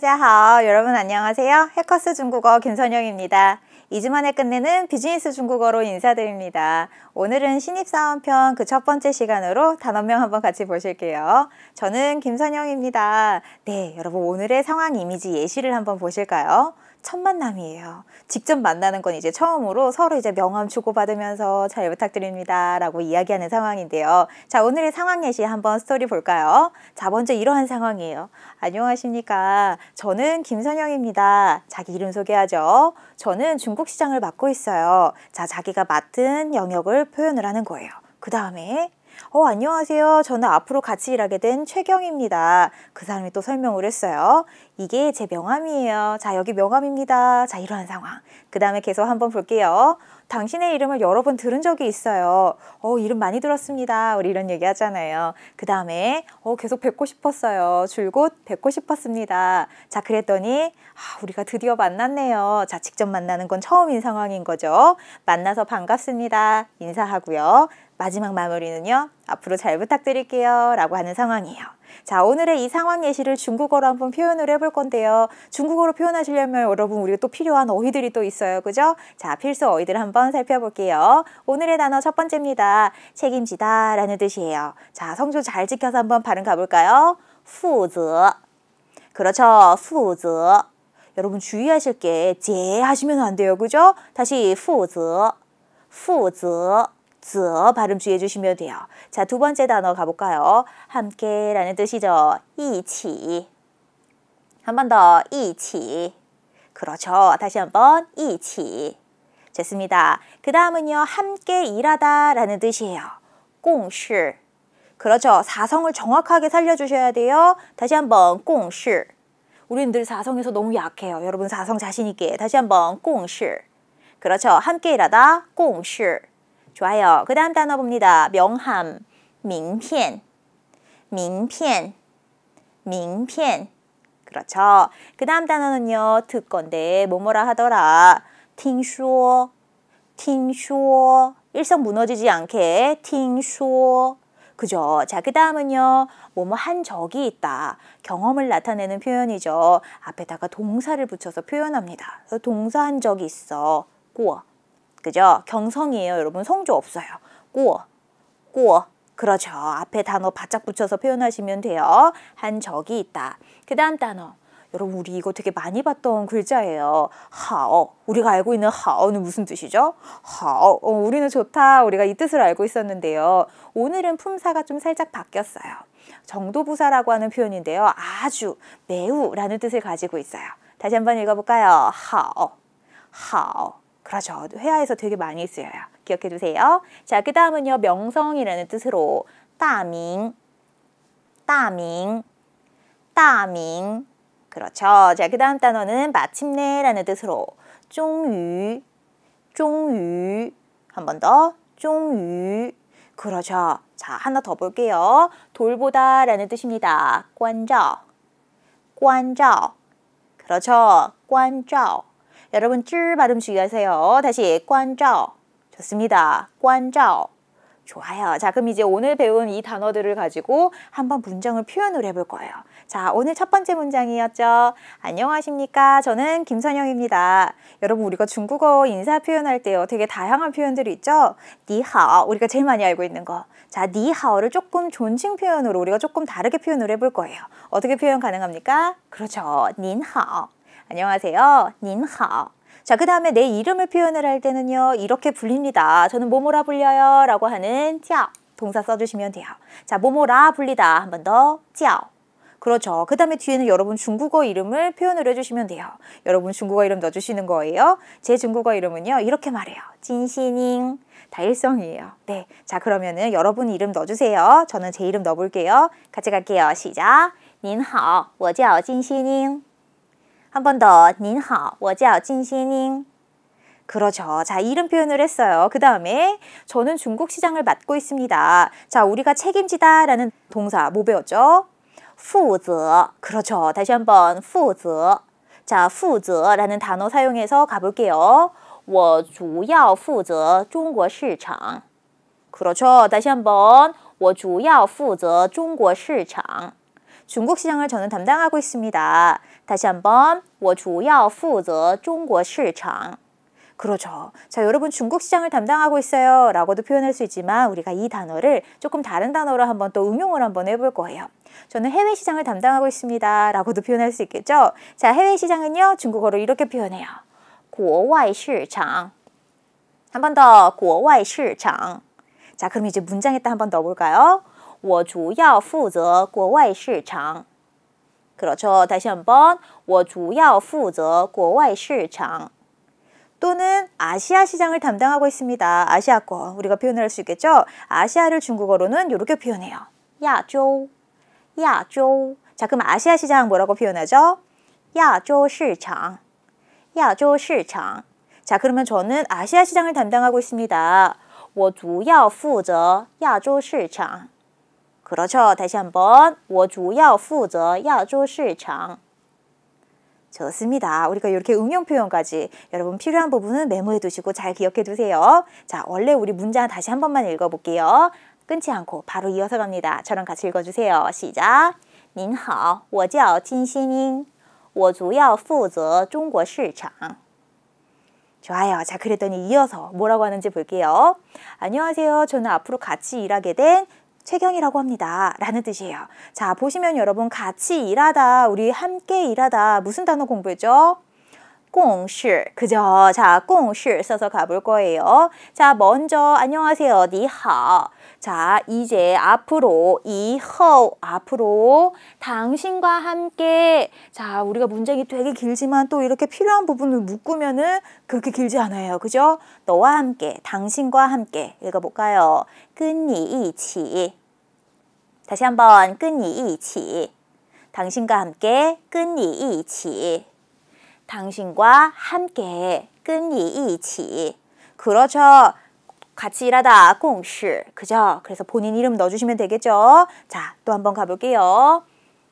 大家好, 여러분 안녕하세요. 해커스 중국어 김선영입니다. 이주 만에 끝내는 비즈니스 중국어로 인사드립니다. 오늘은 신입사원 편 그 첫 번째 시간으로 단원명 한번 같이 보실게요. 저는 김선영입니다. 네, 여러분 오늘의 상황 이미지 예시를 한번 보실까요? 첫 만남이에요. 직접 만나는 건 이제 처음으로 서로 이제 명함 주고받으면서 잘 부탁드립니다. 라고 이야기하는 상황인데요. 자, 오늘의 상황 예시 한번 스토리 볼까요? 자, 먼저 이러한 상황이에요. 안녕하십니까. 저는 김선영입니다. 자기 이름 소개하죠. 저는 중국 시장을 맡고 있어요. 자, 자기가 맡은 영역을 표현을 하는 거예요. 그 다음에 어, 안녕하세요. 저는 앞으로 같이 일하게 된 최경입니다. 그 사람이 또 설명을 했어요. 이게 제 명함이에요. 자, 여기 명함입니다. 자, 이러한 상황. 그 다음에 계속 한번 볼게요. 당신의 이름을 여러 번 들은 적이 있어요. 어, 이름 많이 들었습니다. 우리 이런 얘기 하잖아요. 그 다음에 어, 계속 뵙고 싶었어요. 줄곧 뵙고 싶었습니다. 자, 그랬더니 아, 우리가 드디어 만났네요. 자, 직접 만나는 건 처음인 상황인 거죠. 만나서 반갑습니다. 인사하고요. 마지막 마무리는요. 앞으로 잘 부탁드릴게요. 라고 하는 상황이에요. 자, 오늘의 이 상황 예시를 중국어로 한번 표현을 해볼 건데요. 중국어로 표현하시려면 여러분 우리가 또 필요한 어휘들이 또 있어요. 그죠? 자, 필수 어휘들 한번 살펴볼게요. 오늘의 단어 첫 번째입니다. 책임지다 라는 뜻이에요. 자, 성조 잘 지켜서 한번 발음 가볼까요? 후즈. 그렇죠. 후즈. 여러분 주의하실 게 제 하시면 안 돼요. 그죠? 다시 후즈. 후즈. 즈 발음 주의해 주시면 돼요. 자, 두 번째 단어 가볼까요? 함께라는 뜻이죠. 이치. 한 번 더, 이치. 그렇죠. 다시 한 번, 이치. 됐습니다. 그 다음은요, 함께 일하다 라는 뜻이에요. 공시. 그렇죠. 사성을 정확하게 살려주셔야 돼요. 다시 한번, 공시. 우린 늘 사성에서 너무 약해요. 여러분 사성 자신있게. 다시 한번, 공시. 그렇죠. 함께 일하다, 공시. 좋아요. 그 다음 단어 봅니다. 명함, 밍편, 밍편, 밍편. 그렇죠. 그 다음 단어는요. 듣건데 뭐뭐라 하더라. 听说,听说. 일성 무너지지 않게 听说. 그죠? 자, 그 다음은요. 뭐뭐 한 적이 있다. 경험을 나타내는 표현이죠. 앞에다가 동사를 붙여서 표현합니다. 동사 한 적이 있어. 꾸어. 그죠? 경성이에요, 여러분. 성조 없어요. 꾸어, 꾸어. 그렇죠. 앞에 단어 바짝 붙여서 표현하시면 돼요. 한 적이 있다. 그 다음 단어. 여러분 우리 이거 되게 많이 봤던 글자예요. 하어. 우리가 알고 있는 하어는 무슨 뜻이죠? 하어. 어, 우리는 좋다. 우리가 이 뜻을 알고 있었는데요. 오늘은 품사가 좀 살짝 바뀌었어요. 정도부사라고 하는 표현인데요. 아주, 매우라는 뜻을 가지고 있어요. 다시 한번 읽어볼까요? 하어. 하어. 그렇죠. 회화에서 되게 많이 쓰여요. 기억해 두세요. 자, 그 다음은요. 명성이라는 뜻으로 따밍, 따밍, 따밍 그렇죠. 자, 그 다음 단어는 마침내라는 뜻으로 종유, 종유 한 번 더, 종유 그렇죠. 자, 하나 더 볼게요. 돌보다 라는 뜻입니다. 관저, 관저 그렇죠. 관저 여러분 쯔 발음 주의하세요. 다시 관照. 좋습니다. 관照. 좋아요. 자, 그럼 이제 오늘 배운 이 단어들을 가지고 한번 문장을 표현을 해볼 거예요. 자, 오늘 첫 번째 문장이었죠. 안녕하십니까. 저는 김선영입니다. 여러분, 우리가 중국어 인사 표현할 때요. 되게 다양한 표현들이 있죠. 니하오, 우리가 제일 많이 알고 있는 거. 자, 니하오를 조금 존칭 표현으로 우리가 조금 다르게 표현을 해볼 거예요. 어떻게 표현 가능합니까? 그렇죠. 닌하오. 안녕하세요. 닌하. 자, 그 다음에 내 이름을 표현을 할 때는요. 이렇게 불립니다. 저는 뭐뭐라 불려요. 라고 하는 띠 동사 써주시면 돼요. 자, 뭐뭐라 불리다. 한 번 더. 띠 그렇죠. 그 다음에 뒤에는 여러분 중국어 이름을 표현을 해주시면 돼요. 여러분 중국어 이름 넣어주시는 거예요. 제 중국어 이름은요. 이렇게 말해요. 진시닝. 다 일성이에요. 네. 자, 그러면은 여러분 이름 넣어주세요. 저는 제 이름 넣어볼게요. 같이 갈게요. 시작. 您好,我叫金西宁. 한번 더, 닌하, 我叫金先닝 그렇죠. 자, 이런 표현을 했어요. 그 다음에 저는 중국 시장을 맡고 있습니다. 자, 우리가 책임지다 라는 동사 뭐 배웠죠? 负责. 그렇죠. 다시 한번 负责. 자, 负责라는 단어 사용해서 가볼게요. 我主要负责中国市场. 그렇죠. 다시 한번 我主要负责中国市场. 중국 시장을 저는 담당하고 있습니다. 다시 한번 我主要负责中国市场. 그렇죠. 자, 여러분 중국 시장을 담당하고 있어요. 라고도 표현할 수 있지만 우리가 이 단어를 조금 다른 단어로 한번 또 응용을 한번 해볼 거예요. 저는 해외 시장을 담당하고 있습니다. 라고도 표현할 수 있겠죠. 자, 해외 시장은요. 중국어로 이렇게 표현해요. 国外市场. 한 번 더. 国外市场. 자, 그럼 이제 문장에다 한번 넣어볼까요? 我主要负责国外市场. 그렇죠. 다시 한번 我主要负责国外市场 또는 아시아 시장을 담당하고 있습니다. 아시아권 우리가 표현을 할수 있겠죠. 아시아를 중국어로는 이렇게 표현해요. 야조, 야조. 자 그럼 아시아 시장 뭐라고 표현하죠? 야조 시장, 야조 시장. 자 그러면 저는 아시아 시장을 담당하고 있습니다. 我主要负责亚洲市场。 그렇죠. 다시 한번 我主要负责亚洲市场. 좋습니다. 우리가 이렇게 응용 표현까지 여러분 필요한 부분은 메모해 두시고 잘 기억해 두세요. 자, 원래 우리 문장 다시 한 번만 읽어볼게요. 끊지 않고 바로 이어서 갑니다. 저랑 같이 읽어주세요. 시작. 您好,我叫金欣英.我主要负责中国市场. 좋아요. 자, 그랬더니 이어서 뭐라고 하는지 볼게요. 안녕하세요. 저는 앞으로 같이 일하게 된 최경이라고 합니다. 라는 뜻이에요. 자, 보시면 여러분 같이 일하다, 우리 함께 일하다 무슨 단어 공부했죠? 공시, 그죠? 자, 공시 써서 가볼 거예요. 자, 먼저 안녕하세요. 니하 자, 이제 앞으로 이허 앞으로 당신과 함께 자, 우리가 문장이 되게 길지만 또 이렇게 필요한 부분을 묶으면은 그렇게 길지 않아요. 그죠? 너와 함께, 당신과 함께 읽어 볼까요? 끈이 이치. 다시 한번 끈이 이치. 당신과 함께 끈이 이치. 당신과 함께 끈이 이치. 그렇죠. 같이 일하다 공시 그죠? 그래서 본인 이름 넣어주시면 되겠죠? 자, 또 한 번 가볼게요.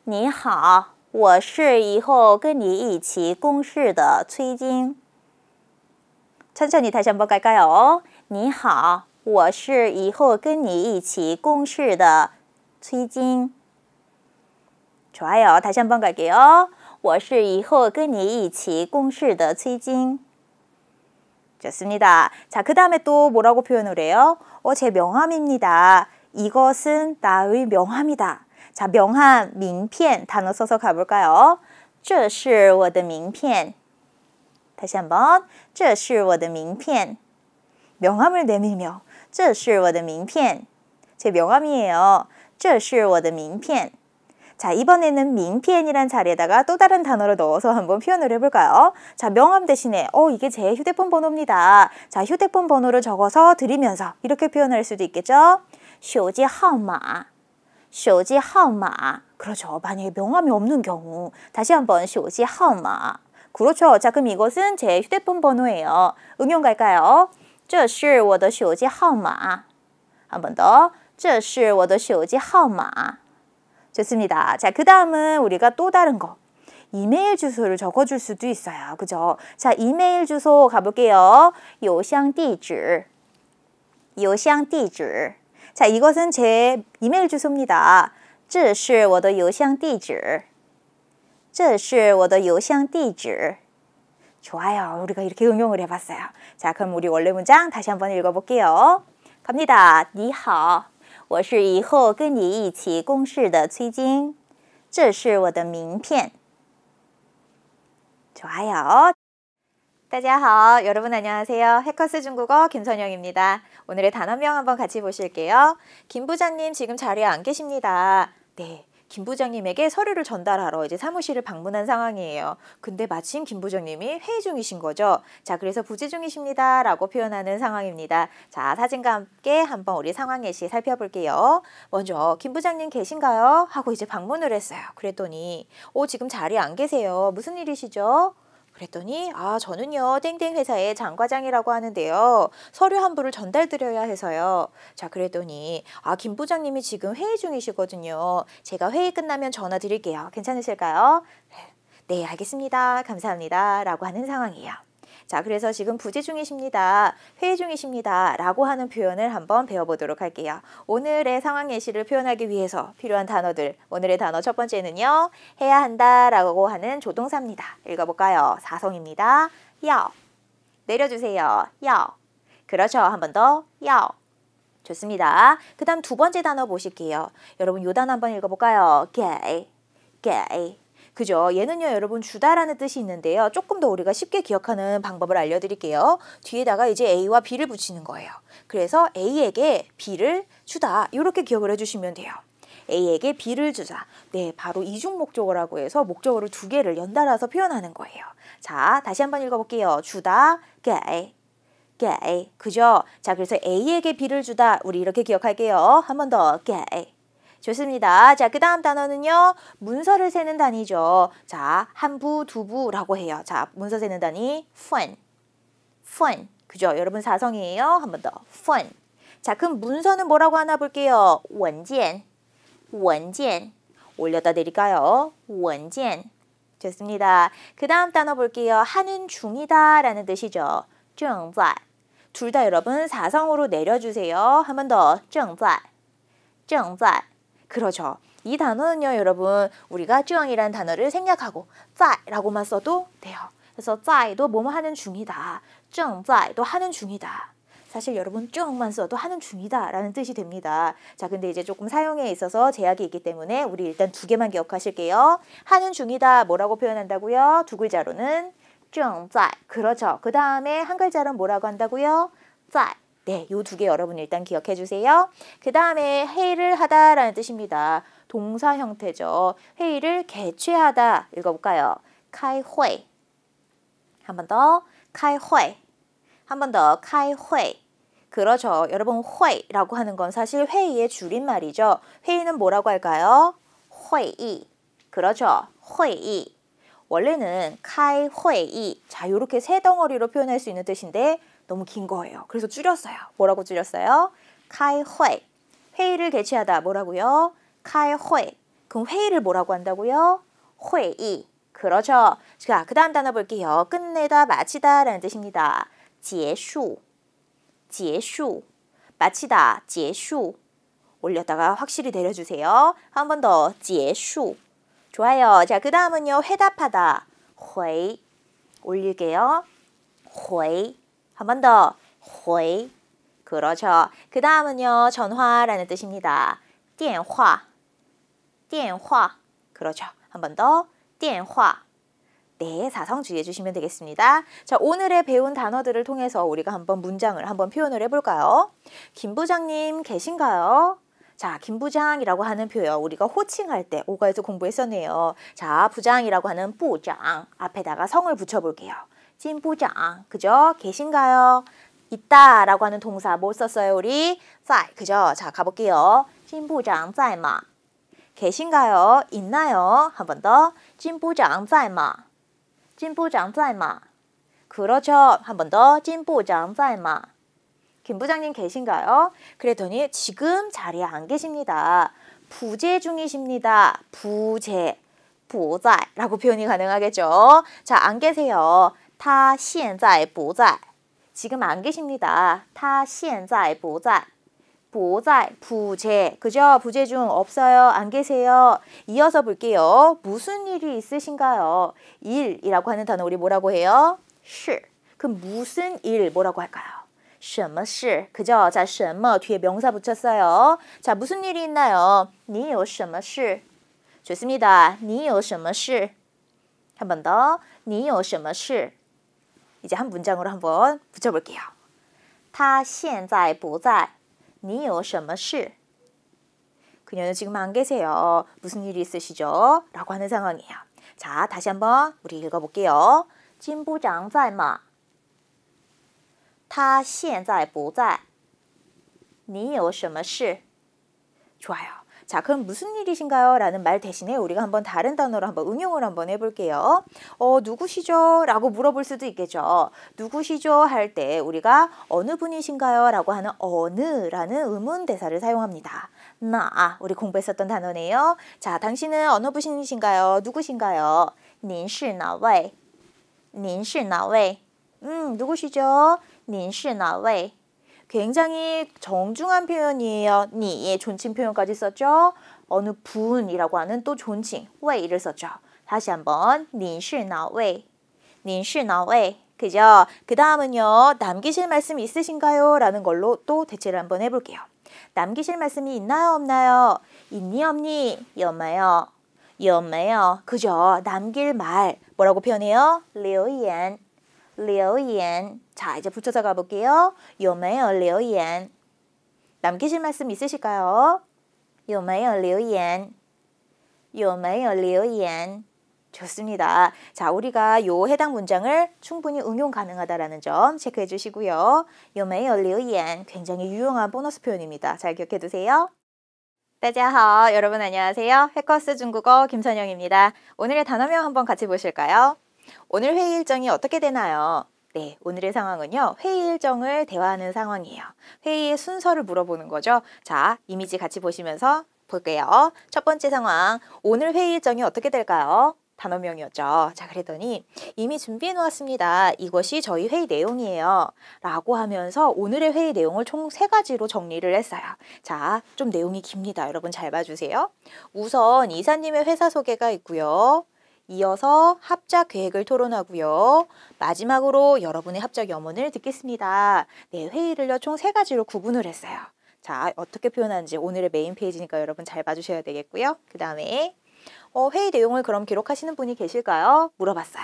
你好,我是以后跟你一起共事的崔晶. 천천히 다시 한 번 갈까요? 你好,我是以后跟你一起共事的崔晶. 좋아요. 다시 한 번 갈게요. 我是以后跟你一起共事的崔晶. 좋습니다. 자, 그 다음에 또 뭐라고 표현을 해요? 어, 제 명함입니다. 이것은 나의 명함이다. 자, 명함, 민片 단어 써서 가볼까요? 这是我的名片. 다시 한번. 这是我的名片. 명함을 내밀며. 这是我的名片.제 명함이에요. 这是我的名片. 자, 이번에는 민피엔이란 자리에다가 또 다른 단어를 넣어서 한번 표현을 해볼까요? 자, 명함 대신에 어, 이게 제 휴대폰 번호입니다. 자, 휴대폰 번호를 적어서 드리면서 이렇게 표현할 수도 있겠죠? 쇼지 하마 쇼지 하마 그렇죠. 만약에 명함이 없는 경우 다시 한번 쇼지 하마 그렇죠. 자, 그럼 이것은 제 휴대폰 번호예요. 응용 갈까요? 这是我的手机号码한번 더. 这是我的手机号码 좋습니다. 자, 그 다음은 우리가 또 다른 거. 이메일 주소를 적어줄 수도 있어요. 그죠? 자, 이메일 주소 가볼게요. 요샹地址 요샹地址 자, 이것은 제 이메일 주소입니다. 这是我的邮箱地址.这是我的邮箱地址. 좋아요. 우리가 이렇게 응용을 해봤어요. 자, 그럼 우리 원래 문장 다시 한번 읽어볼게요. 갑니다. 니하 我是以后跟你一起共事的崔金，这是我的名片。抓呀哦！大家好，여러분안녕하세요해커스중국어김선영입니다오늘의단어명한번같이보실게요김부장님지금자리에안계십니다네김 부장님에게 서류를 전달하러 이제 사무실을 방문한 상황이에요. 근데 마침 김 부장님이 회의 중이신 거죠. 자, 그래서 부재 중이십니다. 라고 표현하는 상황입니다. 자, 사진과 함께 한번 우리 상황 예시 살펴볼게요. 먼저 김 부장님 계신가요? 하고 이제 방문을 했어요. 그랬더니 오, 어, 지금 자리에 안 계세요. 무슨 일이시죠? 그랬더니 아 저는요 땡땡 회사의 장과장이라고 하는데요 서류 한 부를 전달드려야 해서요 자 그랬더니 아 김 부장님이 지금 회의 중이시거든요 제가 회의 끝나면 전화 드릴게요 괜찮으실까요 네, 네 알겠습니다 감사합니다 라고 하는 상황이에요 자, 그래서 지금 부재 중이십니다. 회의 중이십니다. 라고 하는 표현을 한번 배워보도록 할게요. 오늘의 상황 예시를 표현하기 위해서 필요한 단어들. 오늘의 단어 첫 번째는요. 해야 한다 라고 하는 조동사입니다. 읽어볼까요? 사성입니다. 야. 내려주세요. 야. 그렇죠. 한 번 더. 야. 좋습니다. 그 다음 두 번째 단어 보실게요. 여러분 요 단어 한번 읽어볼까요? gay, g 그죠? 얘는요 여러분 주다라는 뜻이 있는데요. 조금 더 우리가 쉽게 기억하는 방법을 알려드릴게요. 뒤에다가 이제 A와 B를 붙이는 거예요. 그래서 A에게 B를 주다 이렇게 기억을 해주시면 돼요. A에게 B를 주자. 네, 바로 이중 목적어라고 해서 목적어로두 개를 연달아서 표현하는 거예요. 자, 다시 한번 읽어볼게요. 주다, get, get, 그죠? 자, 그래서 A에게 B를 주다. 우리 이렇게 기억할게요. 한 번 더, get. 좋습니다. 자, 그 다음 단어는요. 문서를 세는 단위죠. 자, 한 부, 두 부라고 해요. 자, 문서 세는 단위 fun, fun. 그죠? 여러분 사성이에요. 한 번 더. fun. 자, 그럼 문서는 뭐라고 하나 볼게요. 원젠, 원젠. 올렸다 내릴까요? 원젠. 좋습니다. 그 다음 단어 볼게요. 하는 중이다 라는 뜻이죠. 정자. 둘다 여러분 사성으로 내려주세요. 한 번 더. 정자. 정자. 그러죠. 이 단어는요, 여러분 우리가 쯔영이라는 단어를 생략하고 짜라고만 써도 돼요. 그래서 짜이도 뭐뭐 하는 중이다. 쯔영짜이도 하는 중이다. 사실 여러분 쭉만 써도 하는 중이다 라는 뜻이 됩니다. 자 근데 이제 조금 사용에 있어서 제약이 있기 때문에 우리 일단 두 개만 기억하실게요. 하는 중이다 뭐라고 표현한다고요? 두 글자로는 쭉짤 그렇죠. 그 다음에 한 글자로는 뭐라고 한다고요? 짤 네, 요두 개 여러분 일단 기억해 주세요. 그 다음에 회의를 하다라는 뜻입니다. 동사 형태죠. 회의를 개최하다 읽어볼까요? 카이회 한번 더 카이회 한번 더 카이회 그러죠. 여러분 회라고 하는 건 사실 회의의 줄임말이죠. 회의는 뭐라고 할까요? 회의 그러죠. 회의 원래는 카이회이자 이렇게 세 덩어리로 표현할 수 있는 뜻인데 너무 긴 거예요. 그래서 줄였어요. 뭐라고 줄였어요? 카이회 회의를 개최하다 뭐라고요? 카이회 그럼 회의를 뭐라고 한다고요? 회의 그렇죠. 자, 그 다음 단어 볼게요. 끝내다, 마치다 라는 뜻입니다. 제수. 제수. 마치다, 제수. 올렸다가 확실히 내려주세요. 한 번 더, 제수. 좋아요. 자, 그 다음은요. 회답하다, 回 올릴게요. 回 한번 더. 회이. 그렇죠. 그 다음은요. 전화라는 뜻입니다. 电话.电화 그렇죠. 한 번 더. 电화 네, 사성 주의해 주시면 되겠습니다. 자, 오늘의 배운 단어들을 통해서 우리가 한번 문장을 한번 표현을 해볼까요? 김 부장님 계신가요? 자, 김 부장이라고 하는 표현 우리가 호칭할 때 오가에서 공부했었네요. 자, 부장이라고 하는 부장 앞에다가 성을 붙여볼게요. 진부장 그죠? 계신가요? 있다 라고 하는 동사 못 뭐 썼어요 우리? 在 그죠? 자 가볼게요 진부장 在마 계신가요? 있나요? 한 번 더 진부장 在마 진부장 在마 그렇죠 한 번 더 진부장 在마 김 부장님 계신가요? 그랬더니 지금 자리에 안 계십니다 부재 중이십니다 부재 부자라고 표현이 가능하겠죠. 자, 안 계세요. 他现在不在。 지금 안 계십니다. 他现在不在. 보자, 부재, 그죠? 부재 중 없어요, 안 계세요. 이어서 볼게요. 무슨 일이 있으신가요? 일이라고 하는 단어 우리 뭐라고 해요? 是. 그럼 무슨 일 뭐라고 할까요? 什么事, 그죠? 자, 什么 뒤에 명사 붙였어요. 자, 무슨 일이 있나요? 你有什么事? 좋습니다. 你有什么事?한번 더. 你有什么事? 이제 한 문장으로 한번 붙여볼게요. 他现在不在你有什么事 그녀는 지금 안 계세요. 무슨 일이 있으시죠? 라고 하는 상황이에요. 자, 다시 한번 우리 읽어볼게요. 진 부장 在吗?他现在不在你有什么事 좋아요. 자, 그럼 무슨 일이신가요? 라는 말 대신에 우리가 한번 다른 단어로 한번 응용을 한번 해볼게요. 어, 누구시죠? 라고 물어볼 수도 있겠죠. 누구시죠? 할 때 우리가 어느 분이신가요? 라고 하는 어느라는 의문 대사를 사용합니다. 나, 우리 공부했었던 단어네요. 자, 당신은 어느 분이신가요? 누구신가요? 您是哪位?您是哪位? 음, 누구시죠? 您是哪位? 굉장히 정중한 표현이에요. 니의 존칭 표현까지 썼죠. 어느 분이라고 하는 또 존칭, 웨이를 썼죠. 다시 한번 닌是哪位? 닌是哪位? 그죠? 그 다음은요. 남기실 말씀 있으신가요? 라는 걸로 또 대체를 한번 해볼게요. 남기실 말씀이 있나요? 없나요? 있니? 없니? 여마요. 여마요. 그죠? 남길 말. 뭐라고 표현해요? 留言留言. 자, 이제 붙여서 가볼게요. 有没有留言? 남기실 말씀 있으실까요? 有没有留言?有没有留言? 좋습니다. 자, 우리가 요 해당 문장을 충분히 응용 가능하다라는 점 체크해 주시고요. 有没有留言? 굉장히 유용한 보너스 표현입니다. 잘 기억해 두세요. 大家好, 여러분 안녕하세요. 해커스 중국어 김선영입니다. 오늘의 단어명 한번 같이 보실까요? 오늘 회의 일정이 어떻게 되나요? 네, 오늘의 상황은요. 회의 일정을 대화하는 상황이에요. 회의의 순서를 물어보는 거죠. 자, 이미지 같이 보시면서 볼게요. 첫 번째 상황, 오늘 회의 일정이 어떻게 될까요? 단어명이었죠. 자, 그랬더니 이미 준비해 놓았습니다. 이것이 저희 회의 내용이에요. 라고 하면서 오늘의 회의 내용을 총 세 가지로 정리를 했어요. 자, 좀 내용이 깁니다. 여러분 잘 봐주세요. 우선 이사님의 회사 소개가 있고요. 이어서 합작 계획을 토론하고요. 마지막으로 여러분의 합작 염원을 듣겠습니다. 네, 회의를총 세 가지로 구분을 했어요. 자, 어떻게 표현하는지 오늘의 메인 페이지니까 여러분 잘 봐주셔야 되겠고요. 그 다음에 어, 회의 내용을 그럼 기록하시는 분이 계실까요? 물어봤어요.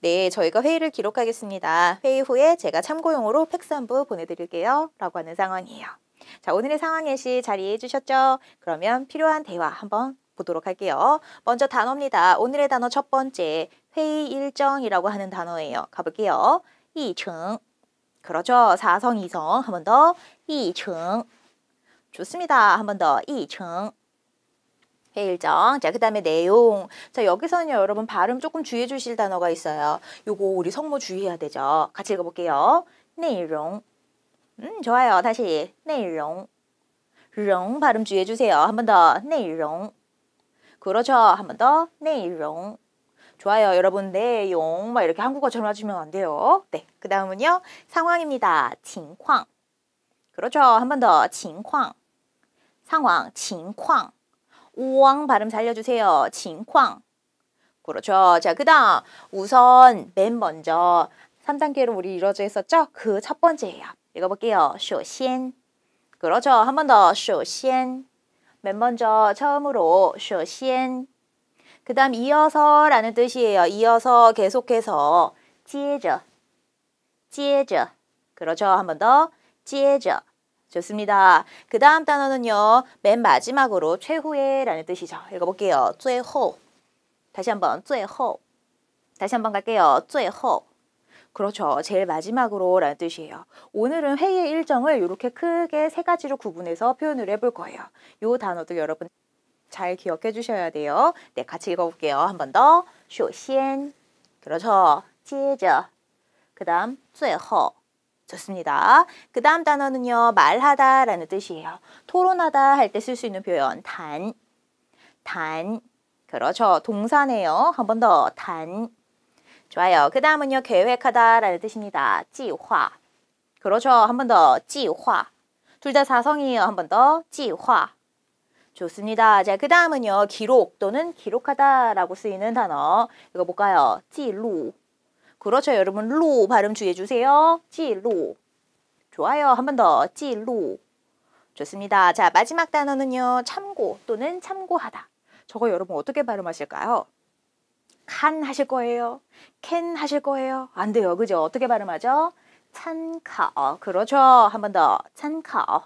네, 저희가 회의를 기록하겠습니다. 회의 후에 제가 참고용으로 팩스 한부 보내드릴게요. 라고 하는 상황이에요. 자, 오늘의 상황 예시 자리해 주셨죠? 그러면 필요한 대화 한번 보도록 할게요. 먼저 단어입니다. 오늘의 단어 첫 번째 회의 일정이라고 하는 단어예요. 가볼게요. 이층 그렇죠. 사성이성 한 번 더. 이층 좋습니다. 한 번 더. 이층 회의 일정. 자, 그 다음에 내용. 자, 여기서는요, 여러분 발음 조금 주의해 주실 단어가 있어요. 요거 우리 성모 주의해야 되죠. 같이 읽어볼게요. 내용. 음, 좋아요. 다시. 내용. 롱 발음 주의해 주세요. 한 번 더. 내용. 그렇죠. 한 번 더. 내용. 네, 좋아요. 여러분 내용 네, 막 이렇게 한국어처럼 하시면 안 돼요. 네. 그 다음은요. 상황입니다. 칭황. 그렇죠. 한 번 더. 칭황. 상황. 칭황. 우왕 발음 살려주세요. 칭황. 그렇죠. 자, 그 다음. 우선 맨 먼저 3단계로 우리 이루어져 있었죠? 그 첫 번째예요. 읽어볼게요. 쇼先. 그렇죠. 한 번 더. 쇼先. 맨 먼저 처음으로 쇼시엔 그 다음 이어서 라는 뜻이에요. 이어서 계속해서 찌에져 찌에져 그렇죠. 한 번더 찌에져 좋습니다. 그 다음 단어는요. 맨 마지막으로 최후에 라는 뜻이죠. 읽어볼게요. 最后 다시 한번 最后 다시 한 번 갈게요. 最后 그렇죠. 제일 마지막으로 라는 뜻이에요. 오늘은 회의 일정을 이렇게 크게 세 가지로 구분해서 표현을 해볼 거예요. 요 단어도 여러분 잘 기억해 주셔야 돼요. 네, 같이 읽어볼게요. 한 번 더. 首先 그렇죠. 接着그 다음 最后 좋습니다. 그 다음 단어는요. 말하다 라는 뜻이에요. 토론하다 할 때 쓸 수 있는 표현 단, 단 그렇죠. 동사네요. 한 번더 단, 좋아요. 그 다음은요. 계획하다라는 뜻입니다. 지화. 그렇죠. 한 번 더. 지화. 둘 다 사성이에요. 한 번 더. 지화. 좋습니다. 자, 그 다음은요. 기록 또는 기록하다라고 쓰이는 단어. 이거 볼까요? 지루. 그렇죠. 여러분 루 발음 주의해 주세요. 지루. 좋아요. 한 번 더. 지루. 좋습니다. 자, 마지막 단어는요. 참고 또는 참고하다. 저거 여러분 어떻게 발음하실까요? 칸 하실 거예요. 캔 하실 거예요. 안 돼요. 그죠? 어떻게 발음하죠? 찬카어. 그렇죠. 한 번 더. 찬카어.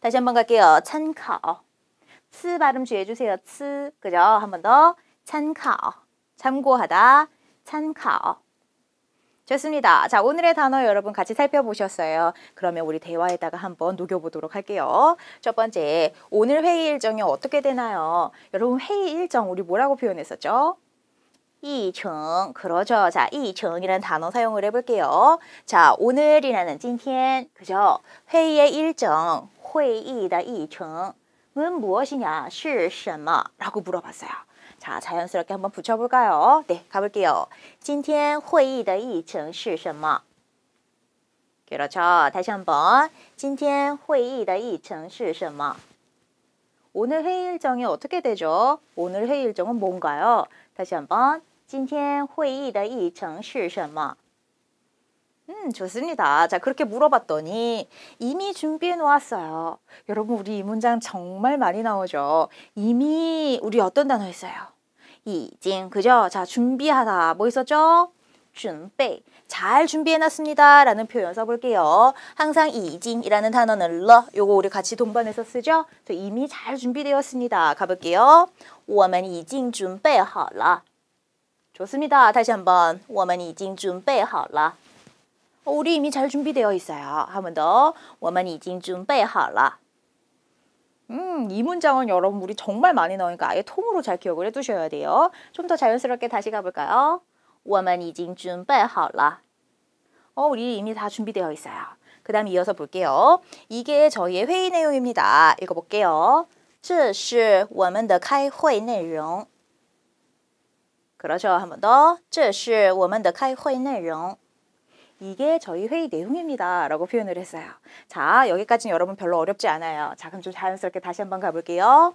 다시 한 번 갈게요. 찬카어. 츠 발음 주의해주세요. 츠. 그죠? 한 번 더. 찬카어. 참고하다. 찬카어. 좋습니다. 자, 오늘의 단어 여러분 같이 살펴보셨어요. 그러면 우리 대화에다가 한 번 녹여보도록 할게요. 첫 번째, 오늘 회의 일정이 어떻게 되나요? 여러분 회의 일정 우리 뭐라고 표현했었죠? 이층 그러죠. 자, 이층이라는 단어 사용을 해볼게요. 자, 오늘이라는 今天, 그죠? 회의의 일정, 회의의 이층은 무엇이냐, 是什么? 라고 물어봤어요. 자, 자연스럽게 한번 붙여볼까요? 네, 가볼게요. 今天 회의의 일정 是什么? 그렇죠. 다시 한번. 今天 회의의 일정 是什么? 오늘 회의 일정이 어떻게 되죠? 오늘 회의 일정은 뭔가요? 다시 한번 今天会议的议程是什么？ 음, 좋습니다. 자, 그렇게 물어봤더니 이미 준비해 놓았어요. 여러분, 우리 이 문장 정말 많이 나오죠? 이미 우리 어떤 단어 있어요? 이징, 그죠? 자, 준비하다. 뭐 있었죠? 준비. 잘 준비해 놨습니다. 라는 표현 써볼게요. 항상 이징이라는 단어는 러. 요거 우리 같이 동반해서 쓰죠? 이미 잘 준비되었습니다. 가볼게요. 我们已经准备好了. 좋습니다. 다시 한번 我们已经准备好了. 어, 우리 이미 잘 준비되어 있어요. 한 번 더. 我们已经准备好了. 음, 이 문장은 여러분 우리 정말 많이 나오니까 아예 통으로 잘 기억을 해 두셔야 돼요. 좀 더 자연스럽게 다시 가 볼까요? 我们已经准备好了. 어, 우리 이미 다 준비되어 있어요. 그 다음 이어서 볼게요. 이게 저희의 회의 내용입니다. 읽어볼게요. 这是我们的开会内容。 그러죠한번 더. 这是我们的开会内容. 이게 저희 회의 내용입니다. 라고 표현을 했어요. 자, 여기까지는 여러분 별로 어렵지 않아요. 자, 그럼 좀 자연스럽게 다시 한 번 가볼게요.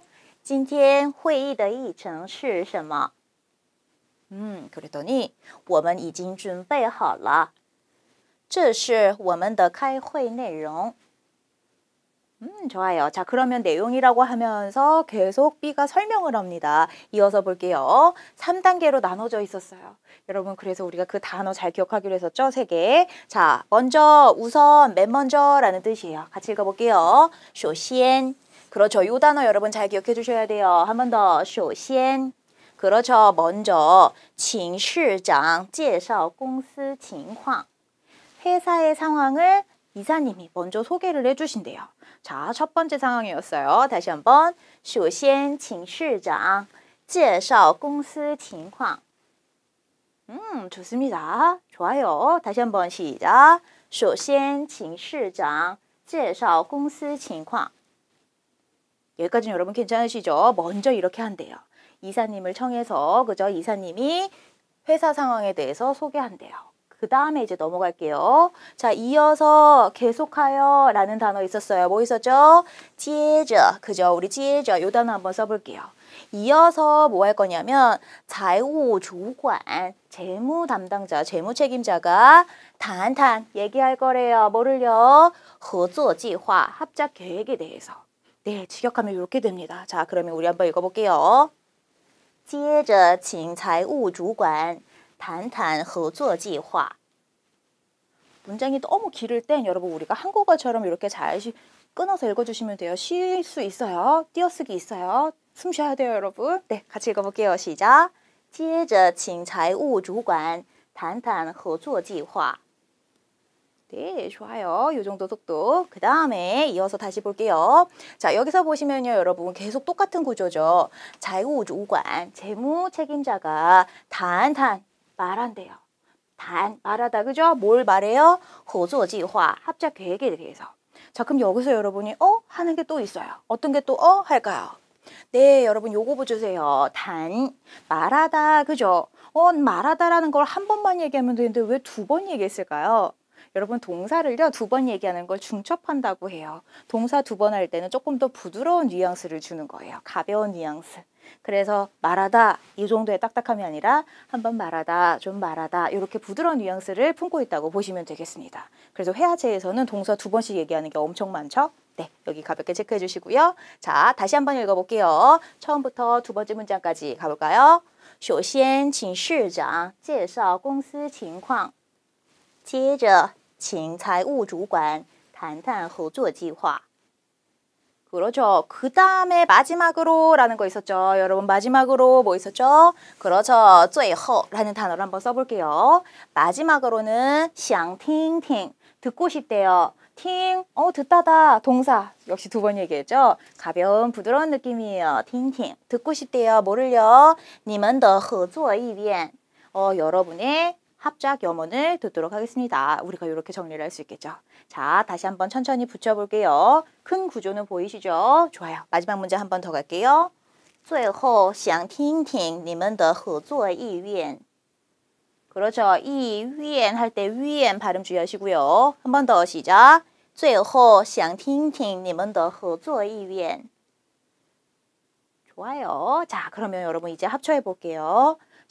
今天会议的议程是什么? 음, 그랬더니 我们已经准备好了.这是我们的开会内容. 음, 좋아요. 자, 그러면 내용이라고 하면서 계속 B가 설명을 합니다. 이어서 볼게요. 3단계로 나눠져 있었어요. 여러분, 그래서 우리가 그 단어 잘 기억하기로 했었죠? 세개 자, 먼저, 우선, 맨 먼저 라는 뜻이에요. 같이 읽어볼게요. 쇼시엔. 그렇죠. 요 단어 여러분 잘 기억해 주셔야 돼요. 한 번 더. 쇼시엔. 그렇죠. 먼저, 请市장介绍公司情况 회사의 상황을 이사님이 먼저 소개를 해주신대요. 자, 첫 번째 상황이었어요. 다시 한번. 首先请市长介绍公司情况. 음, 좋습니다. 좋아요. 다시 한번 시작. 首先请市长介绍公司情况. 여기까지는 여러분 괜찮으시죠? 먼저 이렇게 한대요. 이사님을 청해서 그죠? 이사님이 회사 상황에 대해서 소개한대요. 그 다음에 이제 넘어갈게요. 자, 이어서 계속하여 라는 단어 있었어요. 뭐 있었죠? 지혜자 그죠? 우리 지혜자요 단어 한번 써볼게요. 이어서 뭐 할 거냐면 자유 주관, 재무 담당자, 재무 책임자가 단탄 얘기할 거래요. 뭐를요? 허저지화, 합작 계획에 대해서. 네, 직역하면 이렇게 됩니다. 자, 그러면 우리 한번 읽어볼게요. 지혜자, 请자务주管 谈谈合作计划。문장이 너무 길을 땐 여러분 우리가 한국어처럼 이렇게 잘 끊어서 읽어주시면 돼요. 쉴 수 있어요. 띄어쓰기 있어요. 숨 쉬어야 돼요, 여러분. 네, 같이 읽어볼게요. 시작. 接着请财务主管谈谈合作计划. 네, 좋아요. 이 정도 속도. 그 다음에 이어서 다시 볼게요. 자, 여기서 보시면요, 여러분. 계속 똑같은 구조죠. 자유우주 재무 책임자가 단단 말한대요. 단 말하다 그죠? 뭘 말해요? 호조지화 합작 계획에 대해서. 자 그럼 여기서 여러분이 어 하는 게 또 있어요. 어떤 게 또 어 할까요? 네 여러분 요거 보주세요. 단 말하다 그죠? 어 말하다라는 걸 한 번만 얘기하면 되는데 왜 두 번 얘기했을까요? 여러분 동사를요 두 번 얘기하는 걸 중첩한다고 해요. 동사 두 번 할 때는 조금 더 부드러운 뉘앙스를 주는 거예요. 가벼운 뉘앙스. 그래서 말하다 이 정도의 딱딱함이 아니라 한번 말하다 좀 말하다 이렇게 부드러운 뉘앙스를 품고 있다고 보시면 되겠습니다. 그래서 회화체에서는 동사 두 번씩 얘기하는 게 엄청 많죠? 네, 여기 가볍게 체크해 주시고요. 자, 다시 한번 읽어볼게요. 처음부터 두 번째 문장까지 가볼까요? 首先请市长介绍公司情况接着请财务主管谈谈合作计划。 그렇죠. 그 다음에 마지막으로라는 거 있었죠. 여러분 마지막으로 뭐 있었죠? 그렇죠. 最后라는 단어를 한번 써볼게요. 마지막으로는 想听听 듣고 싶대요. 팅, 어 듣다다 동사 역시 두 번 얘기했죠. 가벼운 부드러운 느낌이에요. 팅팅 듣고 싶대요. 뭐를요? 你们的合作意愿 어, 여러분의 합작 염원을 듣도록 하겠습니다. 우리가 이렇게 정리를 할 수 있겠죠. 자, 다시 한번 천천히 붙여볼게요. 큰 구조는 보이시죠? 좋아요. 마지막 문제 한번 더 갈게요. 最后想听听你们的合作意愿。 그렇죠. 이위엔 할 때 위엔 발음 주의하시고요. 한번더 시작. 最后想听听你们的合作意愿。 좋아요. 자, 그러면 여러분 이제 합쳐해 볼게요.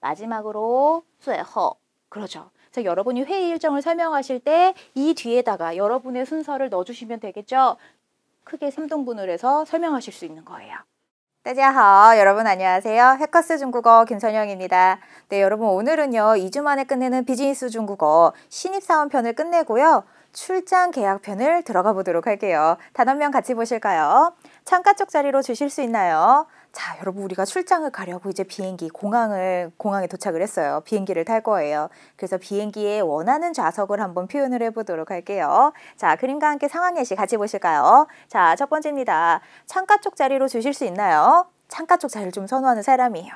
마지막으로 最后 그러죠. 그래서 여러분이 회의 일정을 설명하실 때 이 뒤에다가 여러분의 순서를 넣어주시면 되겠죠. 크게 3등분을 해서 설명하실 수 있는 거예요. 大家好, 여러분 안녕하세요. 해커스 중국어 김선영입니다. 네, 여러분 오늘은요. 2주 만에 끝내는 비즈니스 중국어 신입사원 편을 끝내고요. 출장 계약 편을 들어가 보도록 할게요. 단원명 같이 보실까요? 창가 쪽 자리로 주실 수 있나요? 자, 여러분 우리가 출장을 가려고 이제 비행기 공항을 공항에 도착을 했어요. 비행기를 탈 거예요. 그래서 비행기에 원하는 좌석을 한번 표현을 해보도록 할게요. 자, 그림과 함께 상황 예시 같이 보실까요? 자, 첫 번째입니다. 창가 쪽 자리로 주실 수 있나요? 창가 쪽 자리를 좀 선호하는 사람이에요.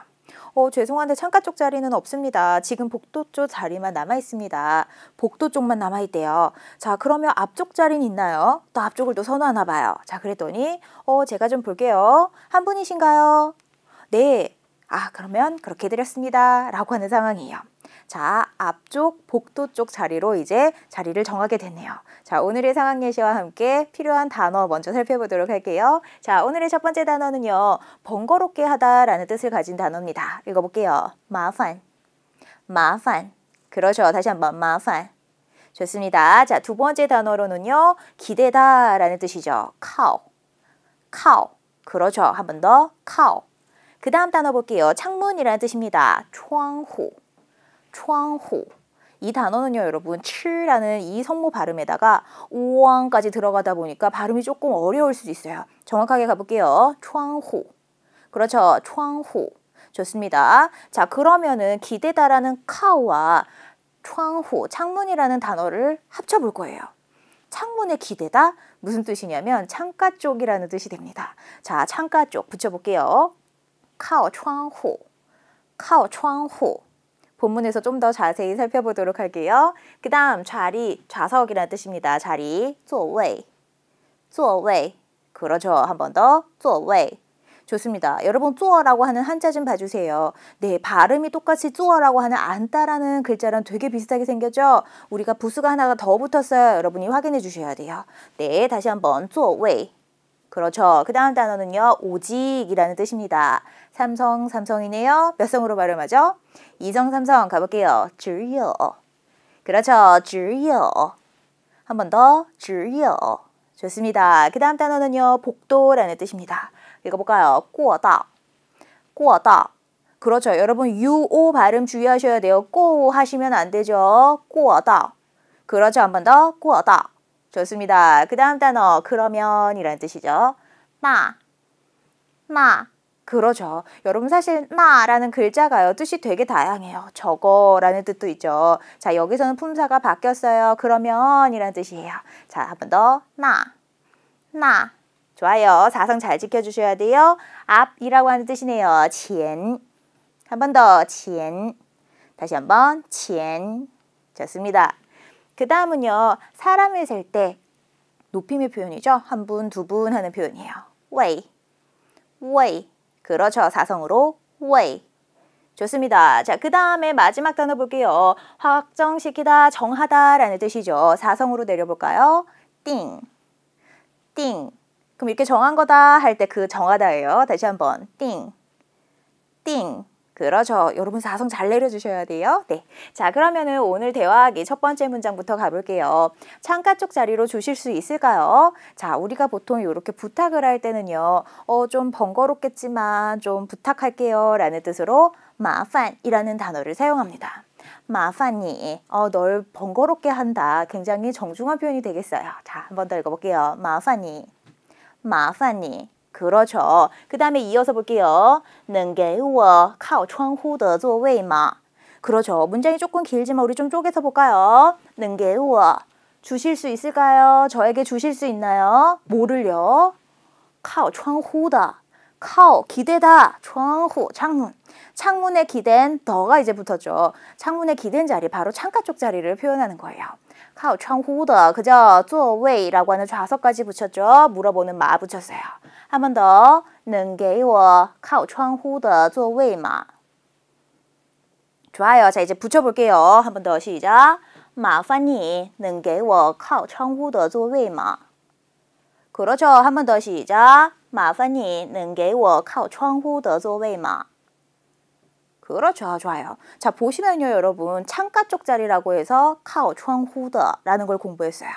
어, 죄송한데 창가 쪽 자리는 없습니다. 지금 복도 쪽 자리만 남아 있습니다. 복도 쪽만 남아 있대요. 자, 그러면 앞쪽 자리는 있나요? 또 앞쪽을 또 선호하나 봐요. 자, 그랬더니 어, 제가 좀 볼게요. 한 분이신가요? 네. 아, 그러면 그렇게 드렸습니다. 라고 하는 상황이에요. 자, 앞쪽 복도 쪽 자리로 이제 자리를 정하게 됐네요. 자, 오늘의 상황 예시와 함께 필요한 단어 먼저 살펴보도록 할게요. 자, 오늘의 첫 번째 단어는요. 번거롭게 하다라는 뜻을 가진 단어입니다. 읽어볼게요. 마판, 마판. 그렇죠 다시 한번 마판. 좋습니다. 자, 두 번째 단어로는요. 기대다 라는 뜻이죠. 카오. 카오. 그렇죠. 한 번 더. 카오. 그 다음 단어 볼게요. 창문이라는 뜻입니다. 창호. 窗户.이 단어는요, 여러분, 7라는 이 성모 발음에다가 5왕까지 들어가다 보니까 발음이 조금 어려울 수도 있어요. 정확하게 가볼게요.窗户. 그렇죠.窗户. 좋습니다. 자, 그러면은 기대다라는 카와 창후, 창문이라는 단어를 합쳐볼 거예요. 창문에 기대다 무슨 뜻이냐면 창가 쪽이라는 뜻이 됩니다. 자, 창가 쪽 붙여볼게요. 카오 창후, 카오 창후. 본문에서 좀 더 자세히 살펴보도록 할게요. 그 다음 좌리 좌석이라는 뜻입니다. 자리, 座位,座位. 그렇죠. 한 번 더, 座位. 좋습니다. 여러분 쪼어라고 하는 한자 좀 봐주세요. 네, 발음이 똑같이 쪼어라고 하는 안따라는 글자랑 되게 비슷하게 생겼죠? 우리가 부수가 하나가 더 붙었어요. 여러분이 확인해 주셔야 돼요. 네, 다시 한 번 쪼웨이 그렇죠. 그 다음 단어는요. 오직이라는 뜻입니다. 삼성, 삼성이네요. 몇 성으로 발음하죠? 이성, 삼성 가볼게요. 주요. 그렇죠. 주요. 한 번 더. 주요. 좋습니다. 그 다음 단어는요. 복도라는 뜻입니다. 읽어볼까요? 꼬다. 꼬다. 그렇죠. 여러분 유오 발음 주의하셔야 돼요. 꼬 하시면 안 되죠. 꼬다. 그렇죠. 한 번 더. 꼬다. 좋습니다. 그 다음 단어 그러면 이라는 뜻이죠. 나, 나. 그러죠. 여러분 사실 나라는 글자가요. 뜻이 되게 다양해요. 저거라는 뜻도 있죠. 자 여기서는 품사가 바뀌었어요. 그러면 이라는 뜻이에요. 자 한 번 더. 나, 나. 좋아요. 사성 잘 지켜주셔야 돼요. 앞이라고 하는 뜻이네요. 첸. 한번 더. 첸. 다시 한번. 첸. 좋습니다. 그 다음은요. 사람을 셀 때 높임의 표현이죠. 한 분, 두 분 하는 표현이에요. way, way. 그렇죠. 사성으로 way. 좋습니다. 자, 그 다음에 마지막 단어 볼게요. 확정시키다, 정하다 라는 뜻이죠. 사성으로 내려볼까요? 띵, 띵. 그럼 이렇게 정한 거다 할 때 그 정하다예요. 다시 한번 띵, 띵. 그러죠. 여러분 사성 잘 내려주셔야 돼요. 네. 자, 그러면은 오늘 대화하기 첫 번째 문장부터 가볼게요. 창가 쪽 자리로 주실 수 있을까요? 자, 우리가 보통 이렇게 부탁을 할 때는요. 어, 좀 번거롭겠지만 좀 부탁할게요. 라는 뜻으로 마판이라는 단어를 사용합니다. 마판이 어, 널 번거롭게 한다. 굉장히 정중한 표현이 되겠어요. 자, 한번 더 읽어볼게요. 마판이 마판이 그렇죠. 그 다음에 이어서 볼게요. 能给我靠窗户的座位吗? 그렇죠. 문장이 조금 길지만 우리 좀 쪼개서 볼까요? 能给我 주실 수 있을까요? 저에게 주실 수 있나요? 뭐를요? 靠窗户的靠 기대다 窗户 창문 창문에 기댄 더가 이제 붙었죠. 창문에 기댄 자리 바로 창가 쪽 자리를 표현하는 거예요. 靠창후다 그죠?座位라고 하는 좌석까지 붙였죠. 물어보는 마 붙였어요. 한 번 더. 能给我靠 창후다 座位마 좋아요. 자 이제 붙여볼게요. 한 번 더 시작. 麻烦你能给我靠窗户的座位吗? 그렇죠. 한 번 더 시작. 麻烦你能给我靠窗户的座位吗? 그렇죠. 좋아요. 자, 보시면요, 여러분. 창가 쪽 자리라고 해서 카오촌후的라는걸 공부했어요.